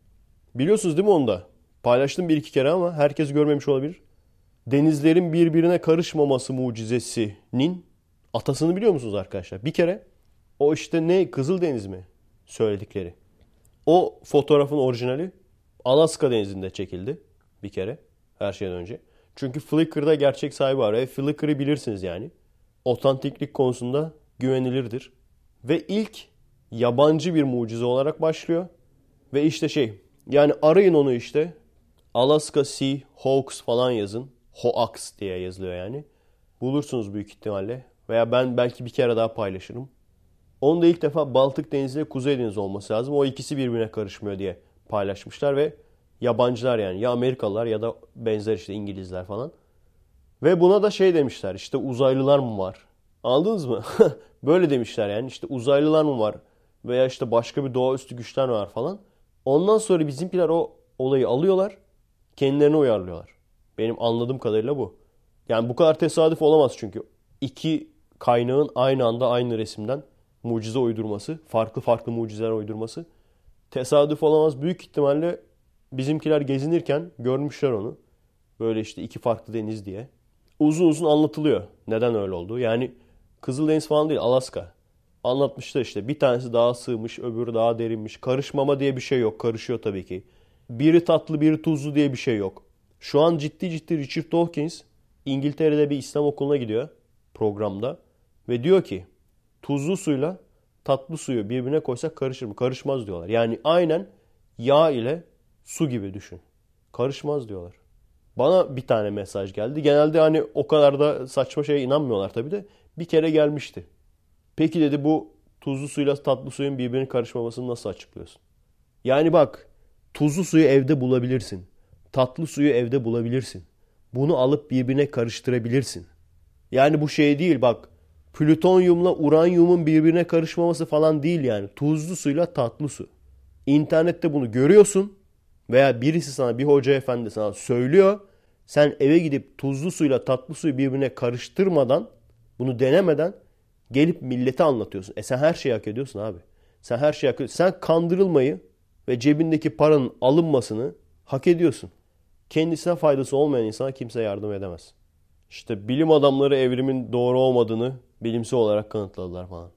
S1: Biliyorsunuz değil mi onda? Paylaştım bir iki kere ama herkes görmemiş olabilir denizlerin birbirine karışmaması mucizesinin atasını biliyor musunuz arkadaşlar? Bir kere o işte ne kızıl deniz mi söyledikleri. O fotoğrafın orijinali Alaska denizinde çekildi bir kere her şeyden önce. Çünkü Flickr'da gerçek sahibi var. E, Flickr'ı bilirsiniz yani. Otantiklik konusunda güvenilirdir. Ve ilk yabancı bir mucize olarak başlıyor. Ve işte şey yani arayın onu işte Alaska Sea Hawks falan yazın hoax diye yazılıyor yani. Bulursunuz büyük ihtimalle. Veya ben belki bir kere daha paylaşırım. Onu da ilk defa Baltık Denizi ile Kuzey Denizi olması lazım. O ikisi birbirine karışmıyor diye paylaşmışlar ve yabancılar yani ya Amerikalılar ya da benzer işte İngilizler falan. Ve buna da şey demişler işte uzaylılar mı var? aldınız mı? Böyle demişler yani işte uzaylılar mı var? Veya işte başka bir doğaüstü güçler var falan. Ondan sonra bizimkiler o olayı alıyorlar. Kendilerine uyarlıyorlar. Benim anladığım kadarıyla bu. Yani bu kadar tesadüf olamaz çünkü. iki kaynağın aynı anda aynı resimden mucize uydurması, farklı farklı mucizeler uydurması tesadüf olamaz. Büyük ihtimalle bizimkiler gezinirken görmüşler onu. Böyle işte iki farklı deniz diye. Uzun uzun anlatılıyor neden öyle oldu. Yani Kızıldeniz falan değil Alaska. Anlatmışlar işte bir tanesi daha sığmış öbürü daha derinmiş. Karışmama diye bir şey yok karışıyor tabii ki. Biri tatlı biri tuzlu diye bir şey yok. Şu an ciddi ciddi Richard Dawkins İngiltere'de bir İslam okuluna gidiyor programda ve diyor ki tuzlu suyla tatlı suyu birbirine koysak karışır mı? Karışmaz diyorlar. Yani aynen yağ ile su gibi düşün. Karışmaz diyorlar. Bana bir tane mesaj geldi. Genelde hani o kadar da saçma şeye inanmıyorlar tabii de bir kere gelmişti. Peki dedi bu tuzlu suyla tatlı suyun birbirinin karışmamasını nasıl açıklıyorsun? Yani bak tuzlu suyu evde bulabilirsin. Tatlı suyu evde bulabilirsin. Bunu alıp birbirine karıştırabilirsin. Yani bu şey değil bak. Plütonyumla uranyumun birbirine karışmaması falan değil yani. Tuzlu suyla tatlı su. İnternette bunu görüyorsun veya birisi sana bir hoca efendi sana söylüyor. Sen eve gidip tuzlu suyla tatlı suyu birbirine karıştırmadan bunu denemeden gelip millete anlatıyorsun. E sen her şeyi hak ediyorsun abi. Sen her şeyi hak ediyorsun. Sen kandırılmayı ve cebindeki paranın alınmasını hak ediyorsun kendisine faydası olmayan insana kimse yardım edemez. İşte bilim adamları evrimin doğru olmadığını bilimsel olarak kanıtladılar falan.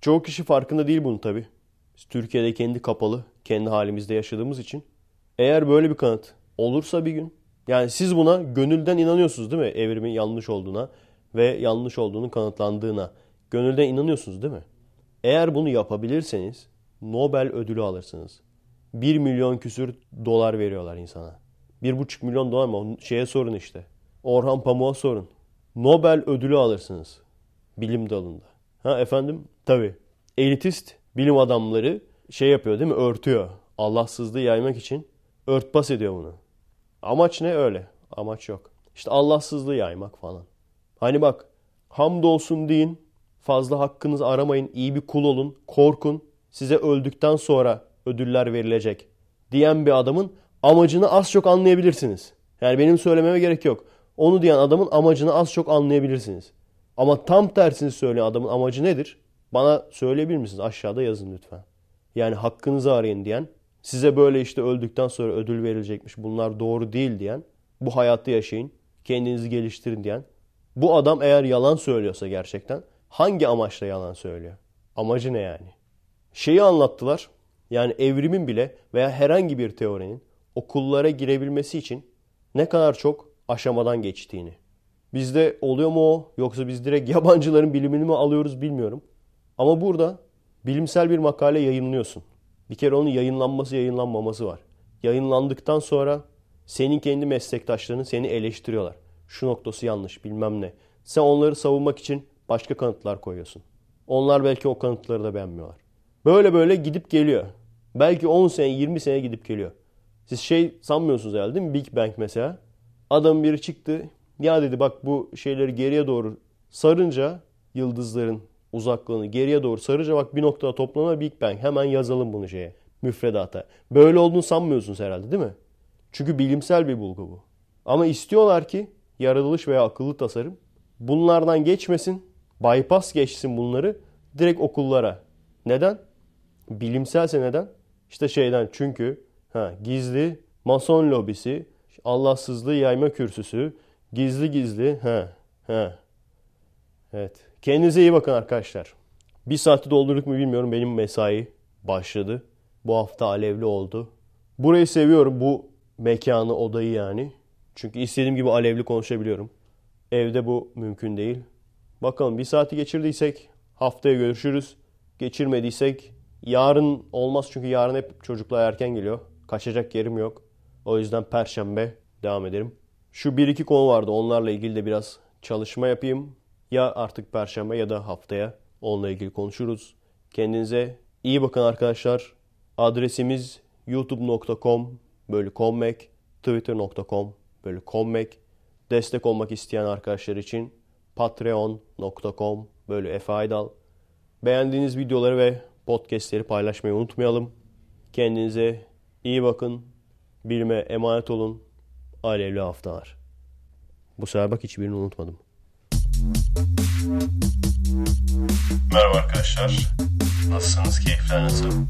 S1: Çoğu kişi farkında değil bunu tabi. Biz Türkiye'de kendi kapalı, kendi halimizde yaşadığımız için. Eğer böyle bir kanıt olursa bir gün, yani siz buna gönülden inanıyorsunuz değil mi? Evrimin yanlış olduğuna ve yanlış olduğunun kanıtlandığına. Gönülden inanıyorsunuz değil mi? Eğer bunu yapabilirseniz Nobel ödülü alırsınız. 1 milyon küsür dolar veriyorlar insana. 1,5 milyon dolar mı? Şeye sorun işte. Orhan Pamuk'a sorun. Nobel ödülü alırsınız. Bilim dalında. Ha efendim? Tabii. Elitist bilim adamları şey yapıyor değil mi? Örtüyor. Allahsızlığı yaymak için örtbas ediyor bunu. Amaç ne öyle? Amaç yok. İşte Allahsızlığı yaymak falan. Hani bak hamdolsun deyin. Fazla hakkınızı aramayın. iyi bir kul olun. Korkun. Size öldükten sonra ödüller verilecek. Diyen bir adamın amacını az çok anlayabilirsiniz. Yani benim söylememe gerek yok. Onu diyen adamın amacını az çok anlayabilirsiniz. Ama tam tersini söyleyen adamın amacı nedir? Bana söyleyebilir misiniz? Aşağıda yazın lütfen. Yani hakkınızı arayın diyen, size böyle işte öldükten sonra ödül verilecekmiş bunlar doğru değil diyen, bu hayatı yaşayın, kendinizi geliştirin diyen, bu adam eğer yalan söylüyorsa gerçekten hangi amaçla yalan söylüyor? Amacı ne yani? Şeyi anlattılar. Yani evrimin bile veya herhangi bir teorinin okullara girebilmesi için ne kadar çok aşamadan geçtiğini. Bizde oluyor mu o yoksa biz direkt yabancıların bilimini mi alıyoruz bilmiyorum. Ama burada bilimsel bir makale yayınlıyorsun. Bir kere onun yayınlanması yayınlanmaması var. Yayınlandıktan sonra senin kendi meslektaşların seni eleştiriyorlar. Şu noktası yanlış bilmem ne. Sen onları savunmak için başka kanıtlar koyuyorsun. Onlar belki o kanıtları da beğenmiyorlar. Böyle böyle gidip geliyor. Belki 10 sene 20 sene gidip geliyor. Siz şey sanmıyorsunuz herhalde değil mi? Big Bang mesela. Adam biri çıktı. Ya dedi bak bu şeyleri geriye doğru sarınca yıldızların uzaklığını geriye doğru sarınca bak bir noktada toplana Big Bang. Hemen yazalım bunu şeye müfredata. Böyle olduğunu sanmıyorsunuz herhalde değil mi? Çünkü bilimsel bir bulgu bu. Ama istiyorlar ki yaratılış veya akıllı tasarım bunlardan geçmesin, bypass geçsin bunları direkt okullara. Neden? Bilimselse neden? İşte şeyden çünkü Ha, gizli mason lobisi, Allahsızlığı yayma kürsüsü, gizli gizli. Ha, ha. Evet. Kendinize iyi bakın arkadaşlar. Bir saati doldurduk mu bilmiyorum. Benim mesai başladı. Bu hafta alevli oldu. Burayı seviyorum. Bu mekanı, odayı yani. Çünkü istediğim gibi alevli konuşabiliyorum. Evde bu mümkün değil. Bakalım bir saati geçirdiysek haftaya görüşürüz. Geçirmediysek yarın olmaz çünkü yarın hep çocuklar erken geliyor. Kaçacak yerim yok. O yüzden perşembe devam ederim. Şu bir iki konu vardı. Onlarla ilgili de biraz çalışma yapayım. Ya artık perşembe ya da haftaya onunla ilgili konuşuruz. Kendinize iyi bakın arkadaşlar. Adresimiz youtube.com bölü kommek, twitter.com bölü kommek. Destek olmak isteyen arkadaşlar için patreon.com bölü efaydal. Beğendiğiniz videoları ve podcastleri paylaşmayı unutmayalım. Kendinize İyi bakın. Bilime emanet olun. Alevli haftalar. Bu sefer bak hiçbirini unutmadım. Merhaba arkadaşlar. Nasılsınız? Keyifler nasıl?